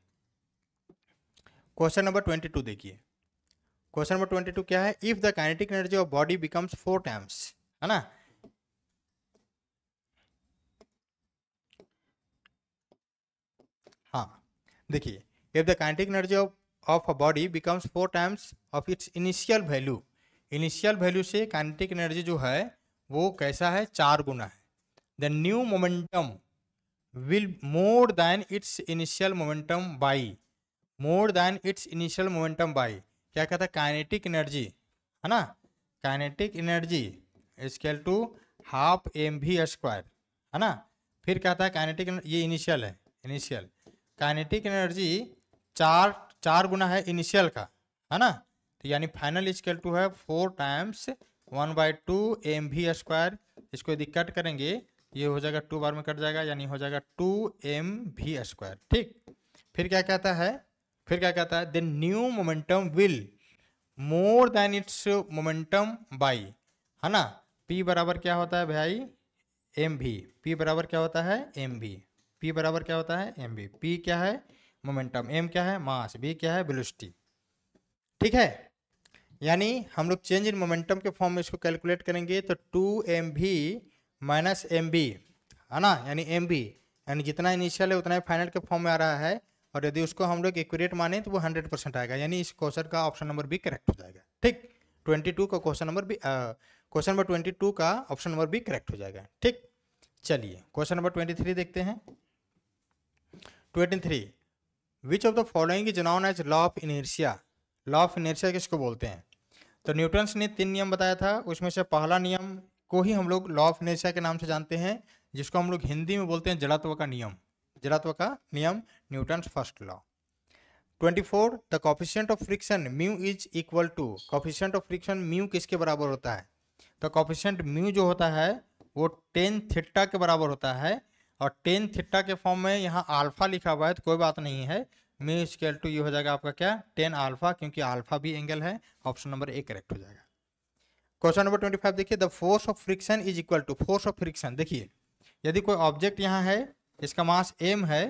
क्वेश्चन नंबर ट्वेंटी टू देखिए क्वेश्चन नंबर ट्वेंटी टू क्या है if the kinetic energy of body becomes four times है ना देखिए if the kinetic energy of a body becomes four times of its initial value initial value से काइनेटिक एनर्जी जो है वो कैसा है चार गुना है the new momentum will more than its initial momentum by more than its initial momentum by क्या कहता है काइनेटिक एनर्जी है ना kinetic energy is equal to half M V square है ना फिर कहता है काइनेटिक ये इनिशियल है इनिशियल काइनेटिक एनर्जी चार चार गुना है इनिशियल का है ना तो यानी फाइनल स्केल टू है four times one by two M V square इसको यदि कट करेंगे ये हो जाएगा टू बार में कट जाएगा यानी हो जाएगा टू एम भी स्क्वायर ठीक फिर क्या कहता है फिर क्या कहता है than new momentum will more than its momentum by है ना पी बराबर क्या होता है भाई एम भी पी बराबर क्या होता है एम भी पी बराबर क्या होता है एम बी पी क्या है मोमेंटम एम क्या है मास बी क्या है बिलुस्टी ठीक है यानी हम लोग चेंज इन मोमेंटम के फॉर्म में इसको कैलकुलेट करेंगे तो two M V minus M B है ना यानी एम बी यानी जितना इनिशियल है उतना ही फाइनल के फॉर्म में आ रहा है और यदि उसको हम लोग एक्यूरेट माने तो वो हंड्रेड परसेंट आएगा यानी इस क्वेश्चन का ऑप्शन नंबर बी करेक्ट हो जाएगा ठीक ट्वेंटी टू का question number B question number twenty two का ऑप्शन नंबर बी करेक्ट हो जाएगा ठीक चलिए क्वेश्चन नंबर ट्वेंटी थ्री देखते हैं twenty three which of the following is known as law of inertia law of inertia किसको बोलते हैं तो न्यूटन्स ने तीन नियम बताया था उसमें से पहला नियम को ही हम लोग लॉ ऑफ इनर्शिया के नाम से जानते हैं जिसको हम लोग हिंदी में बोलते हैं जड़त्व का नियम जड़त्व का नियम Newton's first law twenty four the coefficient of friction mu is equal to coefficient of friction mu किसके बराबर होता है तो कॉफिशियंट म्यू जो होता है वो टेन थिट्टा के बराबर होता है और टेन थिट्टा के फॉर्म में यहाँ आल्फा लिखा हुआ है तो कोई बात नहीं है म्यू स्केल टू ये हो जाएगा आपका क्या टेन आल्फा क्योंकि आल्फा भी एंगल है ऑप्शन नंबर ए करेक्ट हो जाएगा क्वेश्चन नंबर ट्वेंटी फाइव देखिए the force of friction is equal to force of friction देखिए यदि कोई ऑब्जेक्ट यहाँ है इसका मास एम है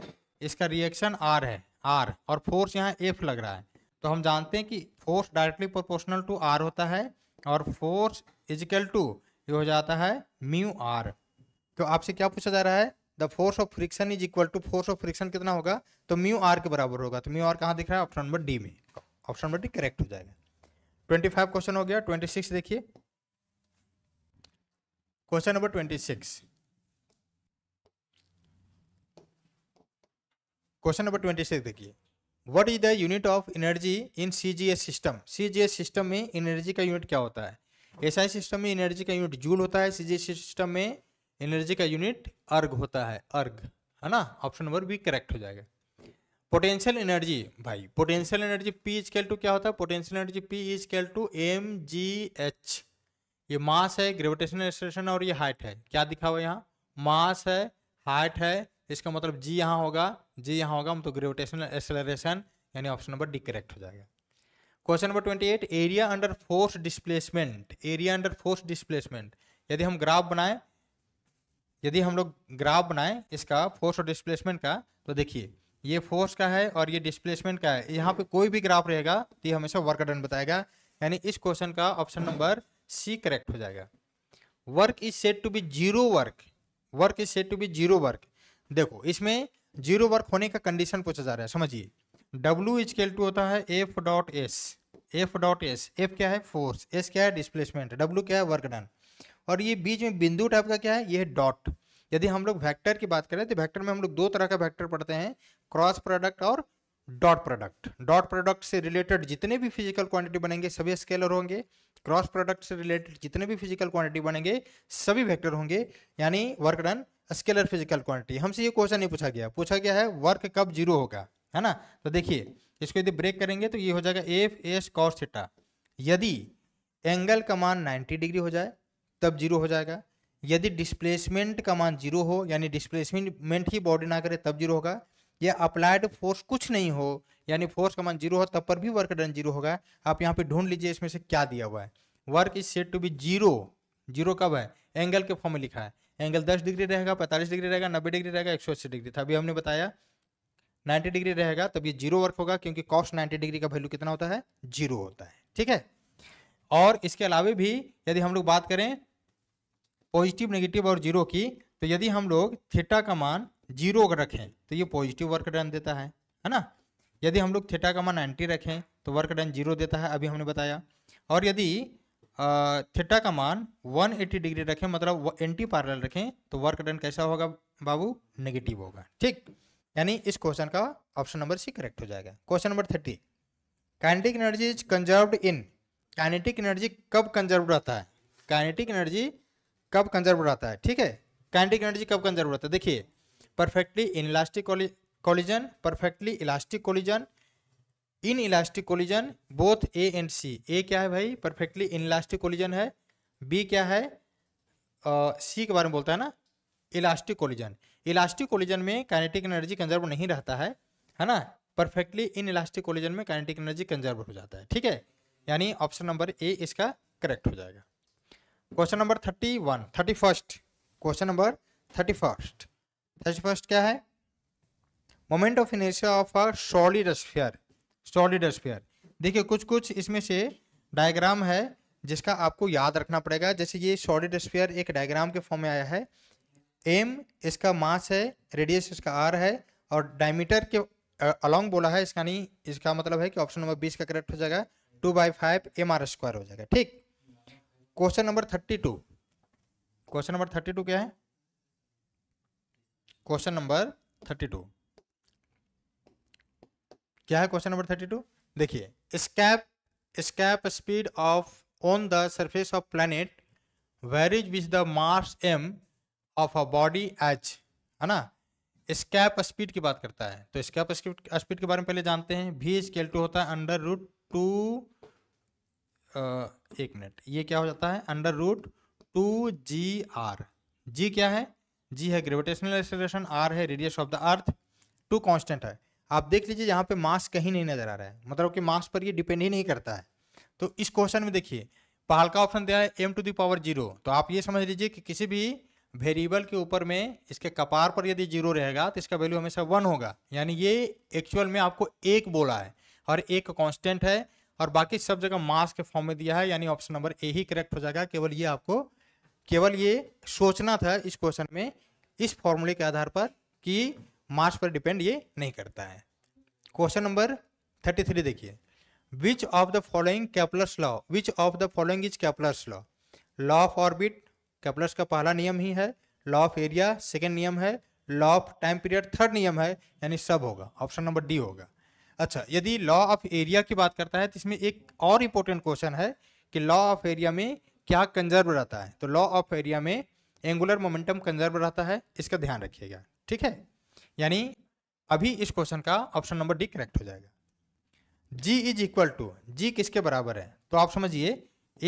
इसका रिएक्शन आर है आर और फोर्स यहाँ एफ लग रहा है तो हम जानते हैं कि force directly proportional to R होता है और फोर्स इजिकल टू ये हो जाता है म्यू आर तो आपसे क्या पूछा जा रहा है the force of friction is equal to force of friction कितना होगा तो म्यू आर के बराबर होगा तो म्यू आर कहाँ दिख रहा है ऑप्शन नंबर डी में ऑप्शन नंबर डी करेक्ट हो जाएगा ट्वेंटी फाइव क्वेश्चन हो गया ट्वेंटी सिक्स देखिए question number twenty six question number twenty six देखिए what is the unit of energy in C system C system में एनर्जी का यूनिट क्या होता है एस सिस्टम में एनर्जी का यूनिट जूल होता है सी सिस्टम में एनर्जी का यूनिट अर्घ होता है अर्घ है ना ऑप्शन नंबर बी करेक्ट हो जाएगा पोटेंशियल एनर्जी भाई potential energy P is equal to क्या होता है potential energy P is equal to M G H ये मास है ग्रेविटेशन एक्सलेशन और ये हाइट है क्या दिखा हुआ यहाँ मास है हाइट है इसका मतलब जी यहाँ होगा जी यहाँ होगा हम तो ग्रेविटेशनल एक्सेलरेशन यानी ऑप्शन नंबर डी करेक्ट हो जाएगा question number twenty eight area under force displacement area under force displacement यदि हम ग्राफ बनाएं यदि हम लोग ग्राफ बनाएं इसका फोर्स और डिस्प्लेसमेंट का तो देखिए ये फोर्स का है और ये डिस्प्लेसमेंट का है यहाँ पे कोई भी ग्राफ रहेगा तो ये हमेशा वर्क डन बताएगा यानी इस क्वेश्चन का ऑप्शन नंबर सी करेक्ट हो जाएगा work is said to be zero work work is said to be zero work देखो इसमें जीरो वर्क होने का कंडीशन पूछा जा रहा है समझिए डब्ल्यू केल टू होता है F dot S F dot S F क्या है फोर्स एस क्या है डिस्प्लेसमेंट डब्ल्यू क्या है वर्क डन और ये बीच में बिंदु टाइप का क्या है ये डॉट यदि हम लोग वैक्टर की बात करें तो वैक्टर में हम लोग दो तरह का वैक्टर पढ़ते हैं क्रॉस प्रोडक्ट और डॉट प्रोडक्ट डॉट प्रोडक्ट से रिलेटेड जितने भी फिजिकल क्वांटिटी बनेंगे सभी स्केलर होंगे क्रॉस प्रोडक्ट से रिलेटेड जितने भी फिजिकल क्वांटिटी बनेंगे सभी वेक्टर होंगे यानी work done scalar physical quantity हमसे ये क्वेश्चन नहीं पूछा गया पूछा गया है वर्क कब जीरो होगा है ना तो देखिए इसको यदि ब्रेक करेंगे तो ये हो जाएगा एफ एस कॉस थीटा यदि एंगल का मान 90 डिग्री हो जाए तब जीरो हो जाएगा यदि डिस्प्लेसमेंट का मान जीरो हो यानी डिस्प्लेसमेंट ही बॉडी ना करे तब जीरो होगा या अप्लाइड फोर्स कुछ नहीं हो यानी फोर्स का मान जीरो हो तब पर भी वर्क डन जीरो होगा आप यहाँ पे ढूंढ लीजिए इसमें से क्या दिया हुआ है work is said to be zero zero कब है एंगल के फॉर्म में लिखा है एंगल दस डिग्री रहेगा पैंतालीस डिग्री रहेगा नब्बे डिग्री रहेगा एक सौ अस्सी डिग्री था अभी हमने बताया नाइन्टी डिग्री रहेगा तब ये जीरो वर्क होगा क्योंकि कॉस्ट नाइन्टी डिग्री का वैल्यू कितना होता है जीरो होता है ठीक है और इसके अलावा भी यदि हम लोग बात करें पॉजिटिव नेगेटिव और जीरो की तो यदि हम लोग थीटा का मान जीरो रखें तो ये पॉजिटिव वर्क डन देता है है ना यदि हम लोग थीटा का मान नाइन्टी रखें तो वर्क डन जीरो देता है अभी हमने बताया और यदि थीटा का मान 180 डिग्री रखें मतलब एंटी पैरेलल रखें तो वर्क डन कैसा होगा बाबू नेगेटिव होगा ठीक यानी इस क्वेश्चन का ऑप्शन नंबर सी करेक्ट हो जाएगा question number thirty kinetic energy is conserved in kinetic energy कब कंजर्व रहता है काइनेटिक एनर्जी कब कंजर्व रहता है ठीक है काइनेटिक एनर्जी कब कंजर्व रहता है देखिए perfectly inelastic collision perfectly elastic collision inelastic collision both A and C A क्या है भाई परफेक्टली इन इलास्टिक कोलिजन है बी क्या है सी uh, के बारे में बोलता है ना इलास्टिक कोलिजन इलास्टिक कोलिजन में काइनेटिक एनर्जी कंजर्व नहीं रहता है है ना परफेक्टली इन इलास्टिक कोलिजन में काइनेटिक एनर्जी कंजर्व हो जाता है ठीक है यानी ऑप्शन नंबर ए इसका करेक्ट हो जाएगा question number thirty one thirty first question number thirty first thirty first क्या है moment of inertia of a solid sphere solid sphere देखिए कुछ कुछ इसमें से डायग्राम है जिसका आपको याद रखना पड़ेगा जैसे ये सॉलिड स्फीयर एक डायग्राम के फॉर्म में आया है एम इसका मास है रेडियस इसका आर है और डायमीटर के अलॉन्ग बोला है इसका नहीं इसका मतलब है कि ऑप्शन नंबर बीस का करेक्ट हो जाएगा two by five M R square हो जाएगा ठीक question number thirty two question number thirty two क्या है क्वेश्चन नंबर थर्टी टू क्या है क्वेश्चन नंबर थर्टी टू देखिए escape escape speed of on the surface of planet varies with the mass M of a body H है ना स्कैप स्पीड की बात करता है तो स्कैप स्पीड के बारे में पहले जानते हैं भी स्केल टू होता है अंडर रूट टू एक मिनट ये क्या हो जाता है under root two G R G क्या है जी है ग्रेविटेशनल एक्सेलरेशन आर है radius of the earth two constant है आप देख लीजिए यहाँ पे मास कहीं नहीं नजर आ रहा है मतलब कि मास पर ये डिपेंड ही नहीं करता है तो इस क्वेश्चन में देखिए पहल का ऑप्शन दिया है एम टू दावर जीरो तो आप ये समझ लीजिए कि किसी भी वेरिएबल के ऊपर में इसके कपार पर यदि जीरो रहेगा तो इसका वैल्यू हमेशा वन होगा यानी ये एक्चुअल में आपको एक बोला है और एक कॉन्स्टेंट है और बाकी सब जगह मास के फॉर्म में दिया है यानी ऑप्शन नंबर ए ही करेक्ट हो जाएगा केवल ये आपको केवल ये सोचना था इस क्वेश्चन में इस फॉर्मूले के आधार पर कि मास पर डिपेंड ये नहीं करता है क्वेश्चन नंबर थर्टी थ्री देखिए which of the following Kepler's law which of the following is Kepler's law law of orbit Kepler's का पहला नियम ही है लॉ ऑफ एरिया सेकेंड नियम है law of time period third नियम है यानी सब होगा ऑप्शन नंबर डी होगा अच्छा यदि लॉ ऑफ एरिया की बात करता है तो इसमें एक और इम्पोर्टेंट क्वेश्चन है कि लॉ ऑफ एरिया में क्या कंजर्व रहता है तो लॉ ऑफ एरिया में एंगुलर मोमेंटम कंजर्व रहता है इसका ध्यान रखिएगा ठीक है यानी अभी इस क्वेश्चन का ऑप्शन नंबर डी करेक्ट हो जाएगा G is equal to G किसके बराबर है तो आप समझिए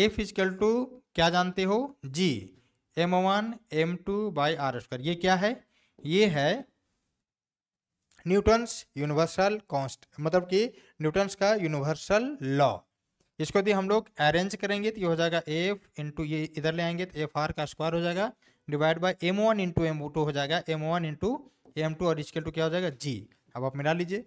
एफ इजकल टू क्या जानते हो G M one M two by R square ये क्या है ये है न्यूटन्स यूनिवर्सल कॉन्स्ट मतलब कि न्यूटन्स का यूनिवर्सल लॉ इसको यदि हम लोग अरेंज करेंगे तो ये हो जाएगा एफ इंटू ये इधर ले आएंगे तो एफ आर का स्क्वायर हो जाएगा divide by M one into M two हो जाएगा M one into M two और इसके टू क्या हो जाएगा जी अब आप मिला लीजिए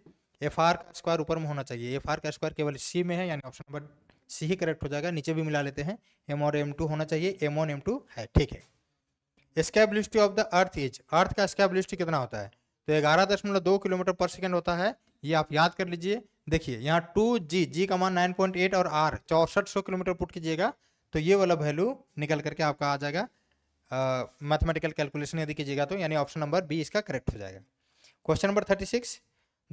एफ आर का स्क्वायर ऊपर में होना चाहिए एफ आर का स्क्वायर केवल सी में है यानी ऑप्शन नंबर सी ही करेक्ट हो जाएगा नीचे भी मिला लेते हैं एम और एम टू होना चाहिए एम वन एम टू है ठीक है escape velocity of the earth is earth का स्कैबिलिटी कितना होता है तो ग्यारह दशमलव दो किलोमीटर पर सेकेंड होता है ये आप याद कर लीजिए देखिए यहाँ टू जी जी का मान नाइन पॉइंट एट और आर चौसठ सौ किलोमीटर पुट कीजिएगा तो ये वाला वैल्यू निकल करके आपका आ जाएगा मैथमेटिकल कैलकुलेशन यदि कीजिएगा तो यानी ऑप्शन नंबर बी इसका करेक्ट हो जाएगा question number thirty six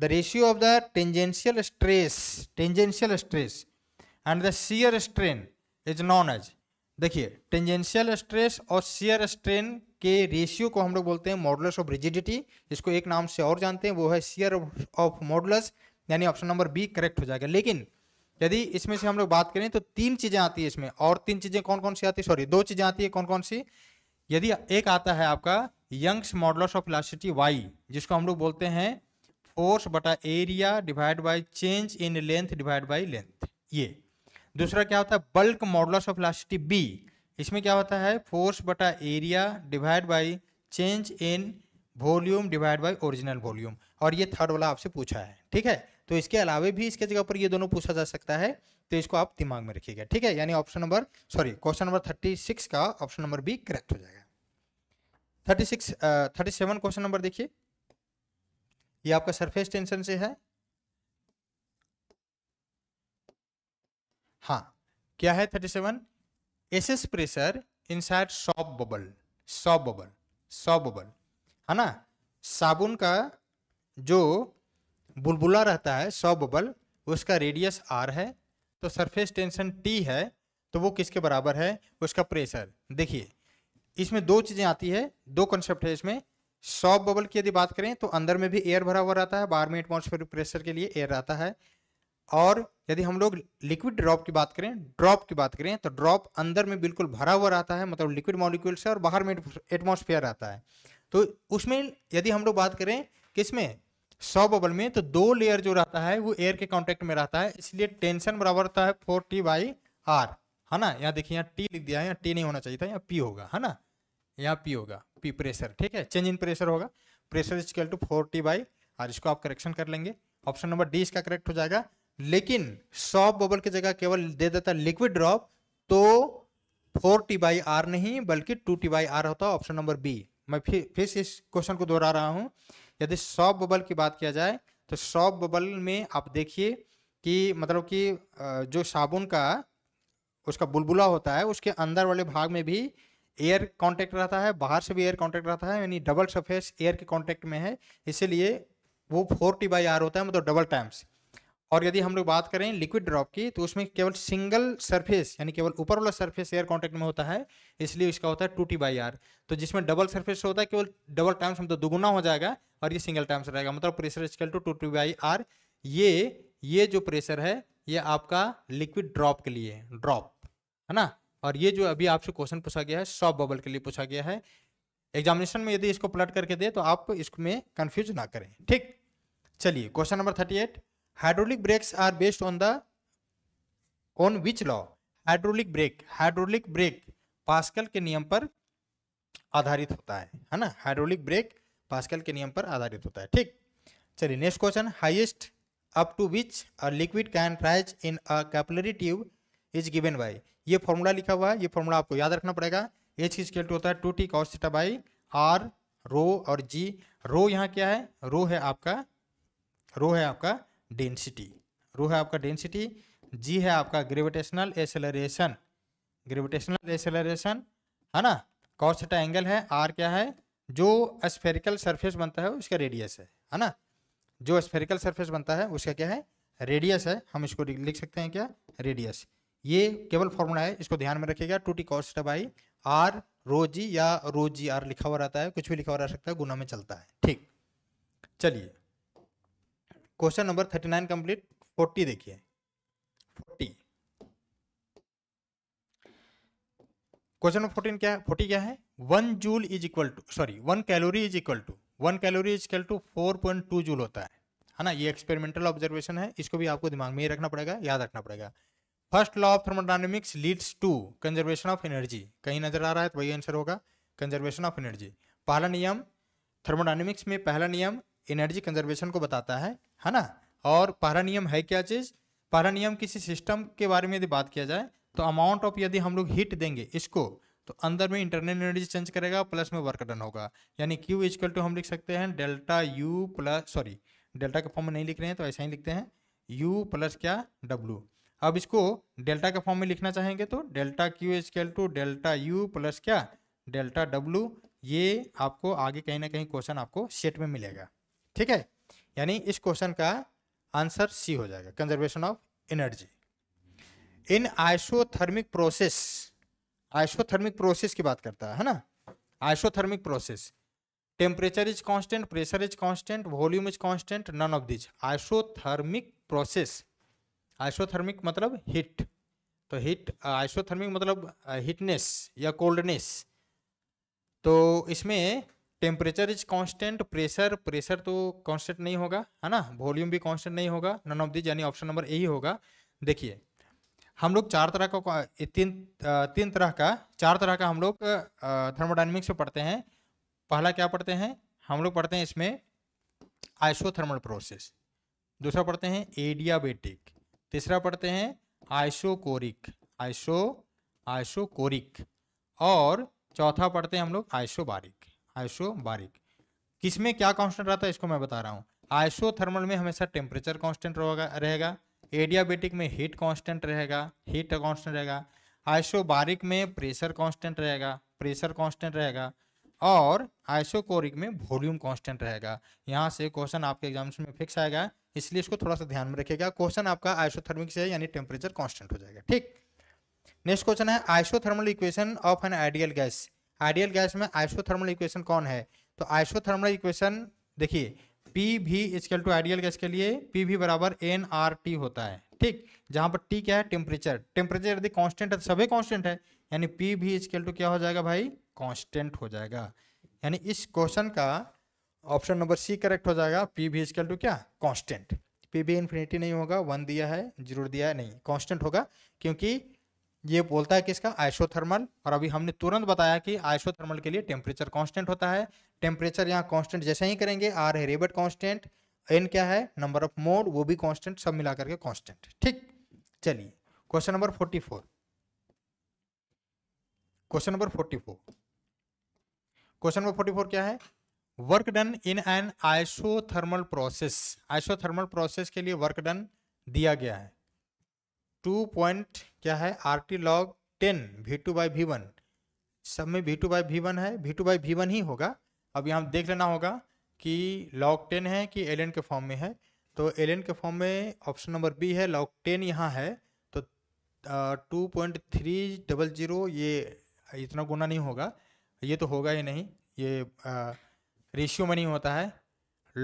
the ratio of the tangential stress tangential stress and the shear strain is known as देखिए टेंजेंशियल स्ट्रेस और सीयर स्ट्रेन के रेशियो को हम लोग बोलते हैं मॉडलस ऑफ रिजिडिटी इसको एक नाम से और जानते हैं वो है शेयर ऑफ मॉडलस यानी ऑप्शन नंबर बी करेक्ट हो जाएगा लेकिन यदि इसमें से हम लोग बात करें तो तीन चीज़ें आती है इसमें और तीन चीज़ें कौन कौन सी आती है सॉरी दो चीज़ें आती है कौन कौन सी यदि एक आता है आपका Young's modulus of elasticity Y जिसको हम लोग बोलते हैं फोर्स बटा area divide by change in length divide by length ये दूसरा क्या होता है bulk modulus of elasticity B इसमें क्या होता है फोर्स बटा area divide by change in volume divide by original volume और ये थर्ड वाला आपसे पूछा है ठीक है तो इसके अलावा भी इसके जगह पर ये दोनों पूछा जा सकता है तो इसको आप दिमाग में रखिएगा ठीक है यानी option number sorry question number thirty six का ऑप्शन नंबर बी करेक्ट हो जाएगा thirty six thirty seven question number देखिए ये आपका सरफेस टेंशन से है हाँ क्या है thirty seven excess pressure inside soap bubble soap bubble soap bubble है ना साबुन का जो बुलबुला रहता है सॉप बबल उसका रेडियस आर है तो सरफेस टेंशन टी है तो वो किसके बराबर है उसका प्रेशर देखिए इसमें दो चीज़ें आती है दो कंसेप्ट है इसमें सॉप बबल की यदि बात करें तो अंदर में भी एयर भरा हुआ रहता है बाहर में एटमोसफेयर प्रेशर के लिए एयर रहता है और यदि हम लोग लिक्विड ड्रॉप की बात करें ड्रॉप की बात करें तो ड्रॉप अंदर में बिल्कुल भरा हुआ रहता है मतलब लिक्विड मॉलिक्यूल से और बाहर में एटमोसफियर रहता है तो उसमें यदि हम लोग बात करें किसमें सौ बबल में तो दो लेयर जो रहता है वो एयर के कॉन्टेक्ट में रहता है इसलिए टेंशन बराबर होता है फोर टी बाई आर है ना यहाँ देखिए यहाँ टी लिख दिया है यहाँ टी नहीं होना चाहिए था यहाँ पी होगा है ना यहाँ पी होगा पी प्रेशर ठीक है चेंज इन प्रेशर होगा pressure is equal to four T by R इसको आप करेक्शन कर लेंगे ऑप्शन नंबर डी इसका करेक्ट हो जाएगा लेकिन सॉफ्ट बबल की जगह केवल दे देता लिक्विड ड्रॉप तो फोर टी बाई आर नहीं बल्कि टू टी बाई आर होता ऑप्शन नंबर बी मैं फिर फिर इस क्वेश्चन को दोहरा रहा हूं यदि सॉफ्ट बबल की बात किया जाए तो सॉफ्ट बबल में आप देखिए कि मतलब कि जो साबुन का उसका बुलबुला होता है उसके अंदर वाले भाग में भी एयर कांटेक्ट रहता है बाहर से भी एयर कांटेक्ट रहता है यानी डबल सरफेस एयर के कांटेक्ट में है इसीलिए वो फोर टी बाई आर होता है मतलब डबल टाइम्स और यदि हम लोग बात करें लिक्विड ड्रॉप की तो उसमें केवल सिंगल सरफेस यानी केवल ऊपर वाला सरफेस एयर कांटेक्ट में होता है इसलिए इसका होता है टू टी बाई आर तो जिसमें डबल सरफेस होता है केवल डबल टाइम्स मतलब दोगुना हो जाएगा और ये सिंगल टाइम्स रहेगा मतलब pressure is equal to two T by R ये ये जो प्रेशर है ये आपका लिक्विड ड्रॉप के लिए ड्रॉप है ना और ये जो अभी आपसे क्वेश्चन पूछा गया है सॉफ्ट बबल के लिए पूछा गया है एग्जामिनेशन में यदि इसको प्लट करके दे तो आप इसमें कन्फ्यूज ना करें ठीक चलिए question number thirty eight hydraulic brakes are based on the on which law hydraulic brake hydraulic brake Pascal के नियम पर आधारित होता है है ना हाइड्रोलिक ब्रेक पास्कल के नियम पर आधारित होता है ठीक चलिए next question highest up to which a liquid can rise in a capillary tube is given by ये फॉर्मूला लिखा हुआ है ये फॉर्मूला आपको याद रखना पड़ेगा एच की स्केल टू होता है two T cos theta by R rho और जी रो यहाँ क्या है रो है आपका रो है आपका डेंसिटी रो है आपका डेंसिटी जी है आपका ग्रेविटेशनल एसेलरेशन ग्रेविटेशनल एसेलरेशन है ना कॉस एंगल है आर क्या है जो स्फेरिकल सरफेस बनता है उसका रेडियस है है ना जो स्फेरिकल सरफेस बनता है उसका क्या है रेडियस है हम इसको लिख सकते हैं क्या रेडियस ये केवल फॉर्मूला है इसको ध्यान में रखिएगा two T cos theta by R rho g या रो जी आर लिखा हुआ रहता है कुछ भी लिखा हुआ रह सकता है गुना में चलता है ठीक चलिए question number thirty nine complete forty देखिए फोर्टी क्वेश्चन नंबर फोर्टीन क्या है फोर्टी क्या है one joule is equal to sorry one calorie is equal to one calorie is equal to four point two joule होता है है ना ये एक्सपेरिमेंटल ऑब्जर्वेशन है इसको भी आपको दिमाग में ही रखना पड़ेगा याद रखना पड़ेगा first law of thermodynamics leads to conservation of energy कहीं नजर आ रहा है तो वही आंसर होगा कंजर्वेशन ऑफ एनर्जी पहला नियम थर्मोडाइनमिक्स में पहला नियम एनर्जी कंजर्वेशन को बताता है है ना और पहला नियम है क्या चीज़ पहला नियम किसी सिस्टम के बारे में यदि बात किया जाए तो अमाउंट ऑफ यदि हम लोग हीट देंगे इसको तो अंदर में इंटरनल एनर्जी चेंज करेगा प्लस में वर्क डन होगा यानी क्यू इजकल टू हम लिख सकते हैं delta U plus sorry delta के फॉर्म में नहीं लिख रहे हैं तो ऐसा ही लिखते हैं यू प्लस क्या डब्ल्यू अब इसको डेल्टा के फॉर्म में लिखना चाहेंगे तो delta Q is equal to delta U plus क्या डेल्टा डब्ल्यू ये आपको आगे कहीं ना कहीं क्वेश्चन आपको सेट में मिलेगा ठीक है यानी इस क्वेश्चन का आंसर सी हो जाएगा conservation of energy in isothermic process isothermic process की बात करता है है ना isothermic process temperature is constant pressure is constant volume is constant none of this isothermic process isothermic मतलब हीट तो हीट आइसोथर्मिक मतलब हीटनेस uh, या कोल्डनेस तो इसमें temperature is constant pressure pressure तो कांस्टेंट नहीं होगा है ना वॉल्यूम भी कांस्टेंट नहीं होगा नन ऑफ दिज यानी ऑप्शन नंबर ए ही होगा देखिए हम लोग चार तरह का तीन तीन तरह का चार तरह का हम लोग थर्मोडाइनमिक्स में पढ़ते हैं पहला क्या पढ़ते हैं हम लोग पढ़ते हैं इसमें आइसोथर्मल प्रोसेस दूसरा पढ़ते हैं एडियाबेटिक तीसरा पढ़ते हैं आइसोकोरिक आइसो आइसोकोरिक और चौथा पढ़ते हैं हम लोग आइसोबारिक आइसोबारिक किस में क्या कांस्टेंट रहता है इसको मैं बता रहा हूँ आइसोथर्मल में हमेशा टेम्परेचर कांस्टेंट रहेगा एडियाबेटिक में हीट कांस्टेंट रहेगा हीट कांस्टेंट रहेगा आइसोबारिक में प्रेशर कांस्टेंट रहेगा प्रेशर कांस्टेंट रहेगा और आइसोकोरिक में वॉल्यूम कांस्टेंट रहेगा यहाँ से क्वेश्चन आपके एग्जाम्स में फिक्स आएगा इसलिए इसको थोड़ा सा ध्यान में रखिएगा क्वेश्चन आपका आइसोथर्मिक से यानी टेम्परेचर कांस्टेंट हो जाएगा ठीक नेक्स्ट क्वेश्चन है isothermal equation of an ideal gas ideal gas में आइसोथर्मल इक्वेशन कौन है तो आइसोथर्मल इक्वेशन देखिए P V is equal to ideal gas के लिए पी भी बराबर एन आर टी होता है ठीक जहां पर टी क्या है टेम्परेचर टेम्परेचर यदि कांस्टेंट है तो सभी कांस्टेंट है यानी पी भी इजकल टू क्या हो जाएगा भाई कांस्टेंट हो जाएगा यानी इस क्वेश्चन का ऑप्शन नंबर सी करेक्ट हो जाएगा पी भी इजकल टू क्या कॉन्स्टेंट पी भी इन्फिनिटी नहीं होगा वन दिया है जरूर दिया है नहीं कॉन्स्टेंट होगा क्योंकि ये बोलता है किसका आइसोथर्मल और अभी हमने तुरंत बताया कि आइसोथर्मल के लिए टेम्परेचर कांस्टेंट होता है टेम्परेचर यहाँ कांस्टेंट जैसे ही करेंगे आर है रेबर कांस्टेंट एन क्या है नंबर ऑफ मोड वो भी कांस्टेंट सब मिला करके कांस्टेंट ठीक चलिए question number forty four question number forty four question number forty four क्या है work done in an isothermal process isothermal process के लिए वर्क डन दिया गया है टू पॉइंट क्या है R T log ten V two by V one सब में V two by V one है V two by V one ही होगा अब यहाँ देख लेना होगा कि लॉग टेन है कि एल के फॉर्म में है तो एल के फॉर्म में ऑप्शन नंबर बी है लॉग टेन यहाँ है तो two point three double zero ये इतना गुना नहीं होगा ये तो होगा ही नहीं ये रेशियो में नहीं होता है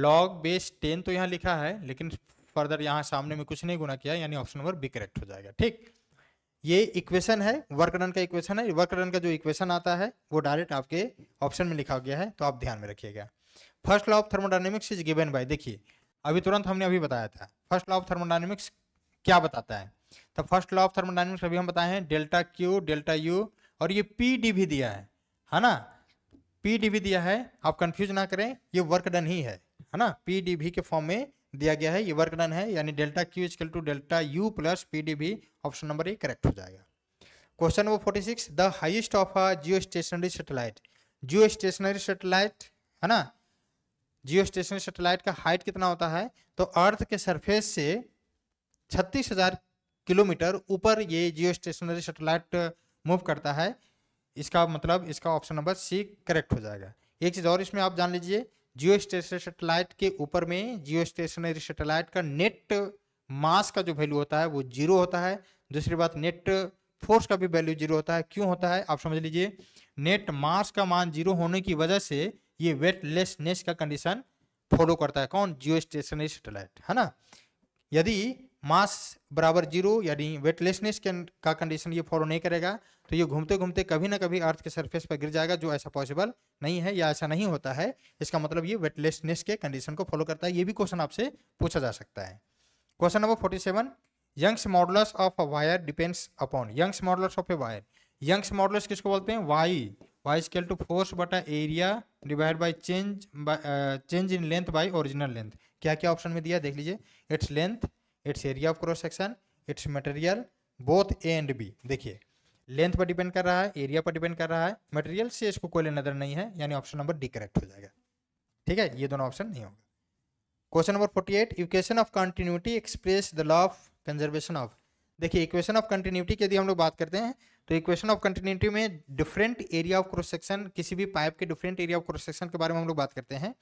लॉग बेस टेन तो यहाँ लिखा है लेकिन फर्दर यहाँ सामने में कुछ नहीं गुना किया यानी ऑप्शन नंबर बी करेक्ट हो जाएगा ठीक ये इक्वेशन है वर्क रन का इक्वेशन है वर्क रन का जो इक्वेशन आता है वो डायरेक्ट आपके ऑप्शन में लिखा गया है तो आप ध्यान में रखिएगा first law of thermodynamics is given by देखिए अभी तुरंत हमने अभी बताया था फर्स्ट लॉ ऑफ थर्मोडाइनमिक्स क्या बताता है तो फर्स्ट लॉ ऑफ थर्मोडाइनमिक्स अभी हम बताए हैं डेल्टा क्यू डेल्टा यू और ये पी डी भी दिया है है ना पी डी भी दिया है आप कंफ्यूज ना करें ये वर्क डन ही है है ना पी डी भी के फॉर्म में दिया गया है ये वर्क डन है यानी delta Q is equal to delta U plus P d V option number A correct हो जाएगा question number forty six the height of a geo stationary satellite geo stationary satellite है ना जियो स्टेशनरी सेटेलाइट का हाइट कितना होता है तो अर्थ के सरफेस से छत्तीस हजार किलोमीटर ऊपर ये जियो स्टेशनरी सेटेलाइट मूव करता है इसका मतलब इसका ऑप्शन नंबर सी करेक्ट हो जाएगा एक चीज़ और इसमें आप जान लीजिए जियो स्टेशनरी सेटेलाइट के ऊपर में जियो स्टेशनरी सेटेलाइट का नेट मास का जो वैल्यू होता है वो जीरो होता है दूसरी बात नेट फोर्स का भी वैल्यू जीरो होता है क्यों होता है आप समझ लीजिए नेट मास का मान जीरो होने की वजह से ये वेटलेसनेस का कंडीशन फॉलो करता है कौन जियो स्टेशनरी सेटेलाइट है ना यदि मास बराबर जीरो यानी वेटलेसनेस के का कंडीशन ये फॉलो नहीं करेगा तो ये घूमते घूमते कभी ना कभी अर्थ के सरफेस पर गिर जाएगा जो ऐसा पॉसिबल नहीं है या ऐसा नहीं होता है इसका मतलब ये वेटलेसनेस के कंडीशन को फॉलो करता है ये भी क्वेश्चन आपसे पूछा जा सकता है question number forty seven Young's modulus of a wire depends upon Young's modulus of a wire Young's modulus किसको बोलते हैं Y Y is equal to force बटा area divide by change change in length by original length क्या क्या ऑप्शन में दिया देख लीजिए its length its area of cross section its material both A and B देखिए लेंथ पर डिपेंड कर रहा है एरिया पर डिपेंड कर रहा है मटेरियल से इसको कोई नजर नहीं है यानी ऑप्शन नंबर डी करेक्ट हो जाएगा ठीक है ये दोनों ऑप्शन नहीं होगा question number forty eight equation of continuity express the law of conservation of देखिए इक्वेशन ऑफ कंटिन्यूटी की यदि हम लोग बात करते हैं तो इक्वेशन ऑफ कंटिन्यूटी में different area of cross section किसी भी पाइप के different area of cross section के बारे में हम लोग बात करते हैं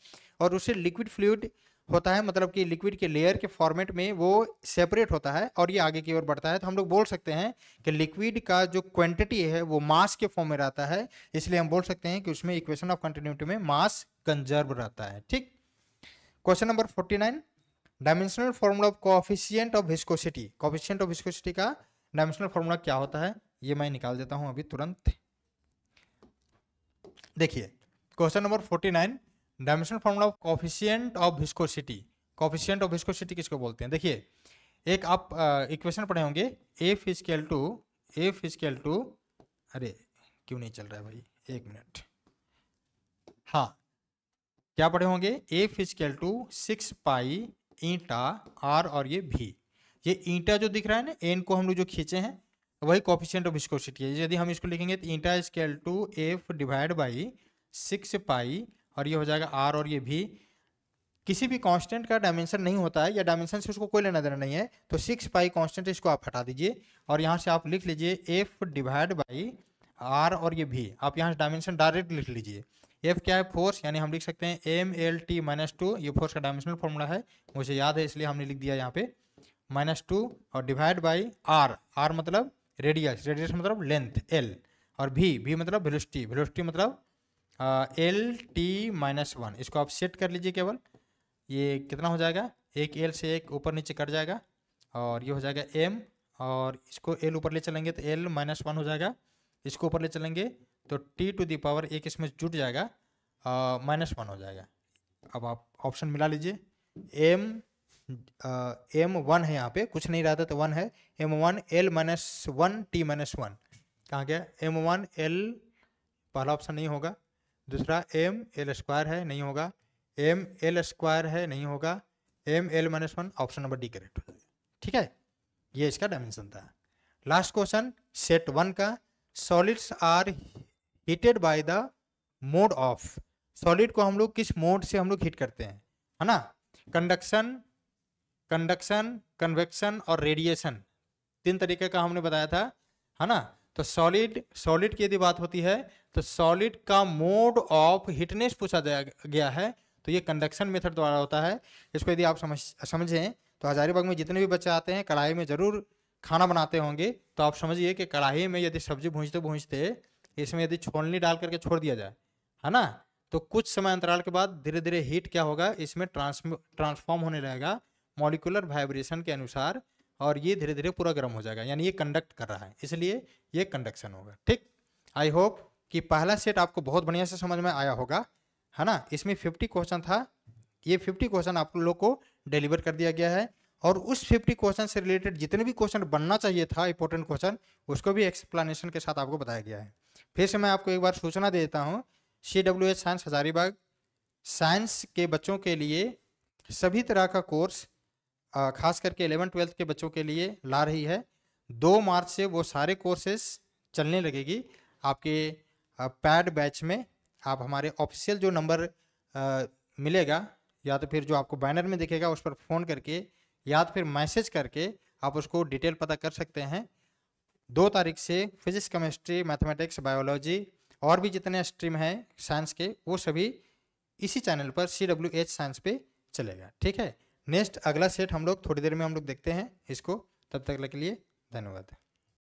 और उसे लिक्विड फ्लूड होता है मतलब कि लिक्विड के लेयर के फॉर्मेट में वो सेपरेट होता है और ये आगे की ओर बढ़ता है तो हम लोग बोल सकते हैं कि लिक्विड का जो क्वांटिटी है वो मास के फॉर्म में रहता है इसलिए हम बोल सकते हैं कि उसमें इक्वेशन ऑफ कंटिन्यूटी में मास कंजर्व रहता है ठीक question number forty nine dimensional formula of coefficient of viscosity coefficient of viscosity का डायमेंशनल फॉर्मूला क्या होता है ये मैं निकाल देता हूँ अभी तुरंत देखिए question number forty nine dimensional formula of coefficient of viscosity coefficient of viscosity किसको बोलते हैं देखिए एक आप इक्वेशन पढ़े होंगे F is equal to F is equal to अरे क्यों नहीं चल रहा है भाई एक मिनट हाँ क्या पढ़े होंगे F is equal to six pi eta R और ये भी ये ईटा जो दिख रहा है ना एन को हम लोग जो खींचे हैं वही कॉफिशियंट ऑफ विस्कोसिटी है यदि हम इसको लिखेंगे तो eta is equal to F divide by six pi और ये हो जाएगा आर और ये भी किसी भी कांस्टेंट का डायमेंशन नहीं होता है या डायमेंशन से उसको कोई लेना देना नहीं है तो सिक्स पाई कांस्टेंट इसको आप हटा दीजिए और यहाँ से आप लिख लीजिए एफ डिवाइड बाई आर और ये भी आप यहाँ से डायमेंशन डायरेक्ट लिख लीजिए एफ क्या है फोर्स यानी हम लिख सकते हैं M L T minus two ये फोर्स का डायमेंशनल फॉर्मूला है मुझे याद है इसलिए हमने लिख दिया यहाँ पे माइनस टू और डिवाइड बाई आर आर मतलब रेडियस रेडियस मतलब लेंथ एल और भी भी मतलब वेलोसिटी वेलोसिटी मतलब एल टी माइनस वन इसको आप सेट कर लीजिए केवल ये कितना हो जाएगा एक एल से एक ऊपर नीचे कट जाएगा और ये हो जाएगा एम और इसको एल ऊपर ले चलेंगे तो एल माइनस वन हो जाएगा इसको ऊपर ले चलेंगे तो टी टू दी पावर एक इसमें जुट जाएगा माइनस वन हो जाएगा अब आप ऑप्शन मिला लीजिए एम एम वन है यहाँ पे कुछ नहीं रहता तो वन है M one L minus one T minus one कहाँ गया एम वन एल पहला ऑप्शन नहीं होगा दूसरा एम एल स्क्वायर है नहीं होगा एम एल स्क्वायर है नहीं होगा M L minus one option number D correct हो जाएगा ठीक है ये इसका डायमेंशन था लास्ट क्वेश्चन सेट वन का solids are heated by the mode of solid को हम लोग किस मोड से हम लोग हीट करते हैं है ना कंडक्शन कंडक्शन कन्वेक्शन और रेडिएशन तीन तरीके का हमने बताया था है ना तो सॉलिड सॉलिड की यदि बात होती है तो सॉलिड का मोड ऑफ हिटनेस पूछा गया है तो ये कंडक्शन मेथड द्वारा होता है इसको यदि आप समझ समझें तो हजारीबाग में जितने भी बच्चे आते हैं कढ़ाई में ज़रूर खाना बनाते होंगे तो आप समझिए कि कढ़ाई में यदि सब्जी भूंजते भूंजते इसमें यदि छोलनी डाल करके छोड़ दिया जाए है ना तो कुछ समय अंतराल के बाद धीरे धीरे हीट क्या होगा इसमें ट्रांस ट्रांसफॉर्म होने रहेगा मॉलिकुलर वाइब्रेशन के अनुसार और ये धीरे धीरे पूरा गर्म हो जाएगा यानी ये कंडक्ट कर रहा है इसलिए ये कंडक्शन होगा ठीक आई होप कि पहला सेट आपको बहुत बढ़िया से समझ में आया होगा है ना इसमें फिफ्टी क्वेश्चन था ये फिफ्टी क्वेश्चन आप लोग को डिलीवर कर दिया गया है और उस फिफ्टी क्वेश्चन से रिलेटेड जितने भी क्वेश्चन बनना चाहिए था इंपॉर्टेंट क्वेश्चन उसको भी एक्सप्लेनेशन के साथ आपको बताया गया है फिर से मैं आपको एक बार सूचना दे देता हूँ C W H science Hazaribagh science के बच्चों के लिए सभी तरह का कोर्स खास करके एलेवन ट्वेल्थ के बच्चों के लिए ला रही है दो मार्च से वो सारे कोर्सेस चलने लगेगी आपके पैड बैच में आप हमारे ऑफिशियल जो नंबर मिलेगा या तो फिर जो आपको बैनर में दिखेगा उस पर फ़ोन करके या तो फिर मैसेज करके आप उसको डिटेल पता कर सकते हैं दो तारीख से फिजिक्स केमिस्ट्री मैथमेटिक्स बायोलॉजी और भी जितने स्ट्रीम हैं साइंस के वो सभी इसी चैनल पर सी डब्ल्यू एच साइंस पे चलेगा ठीक है नेक्स्ट अगला सेट हम लोग थोड़ी देर में हम लोग देखते हैं इसको तब तक के लिए धन्यवाद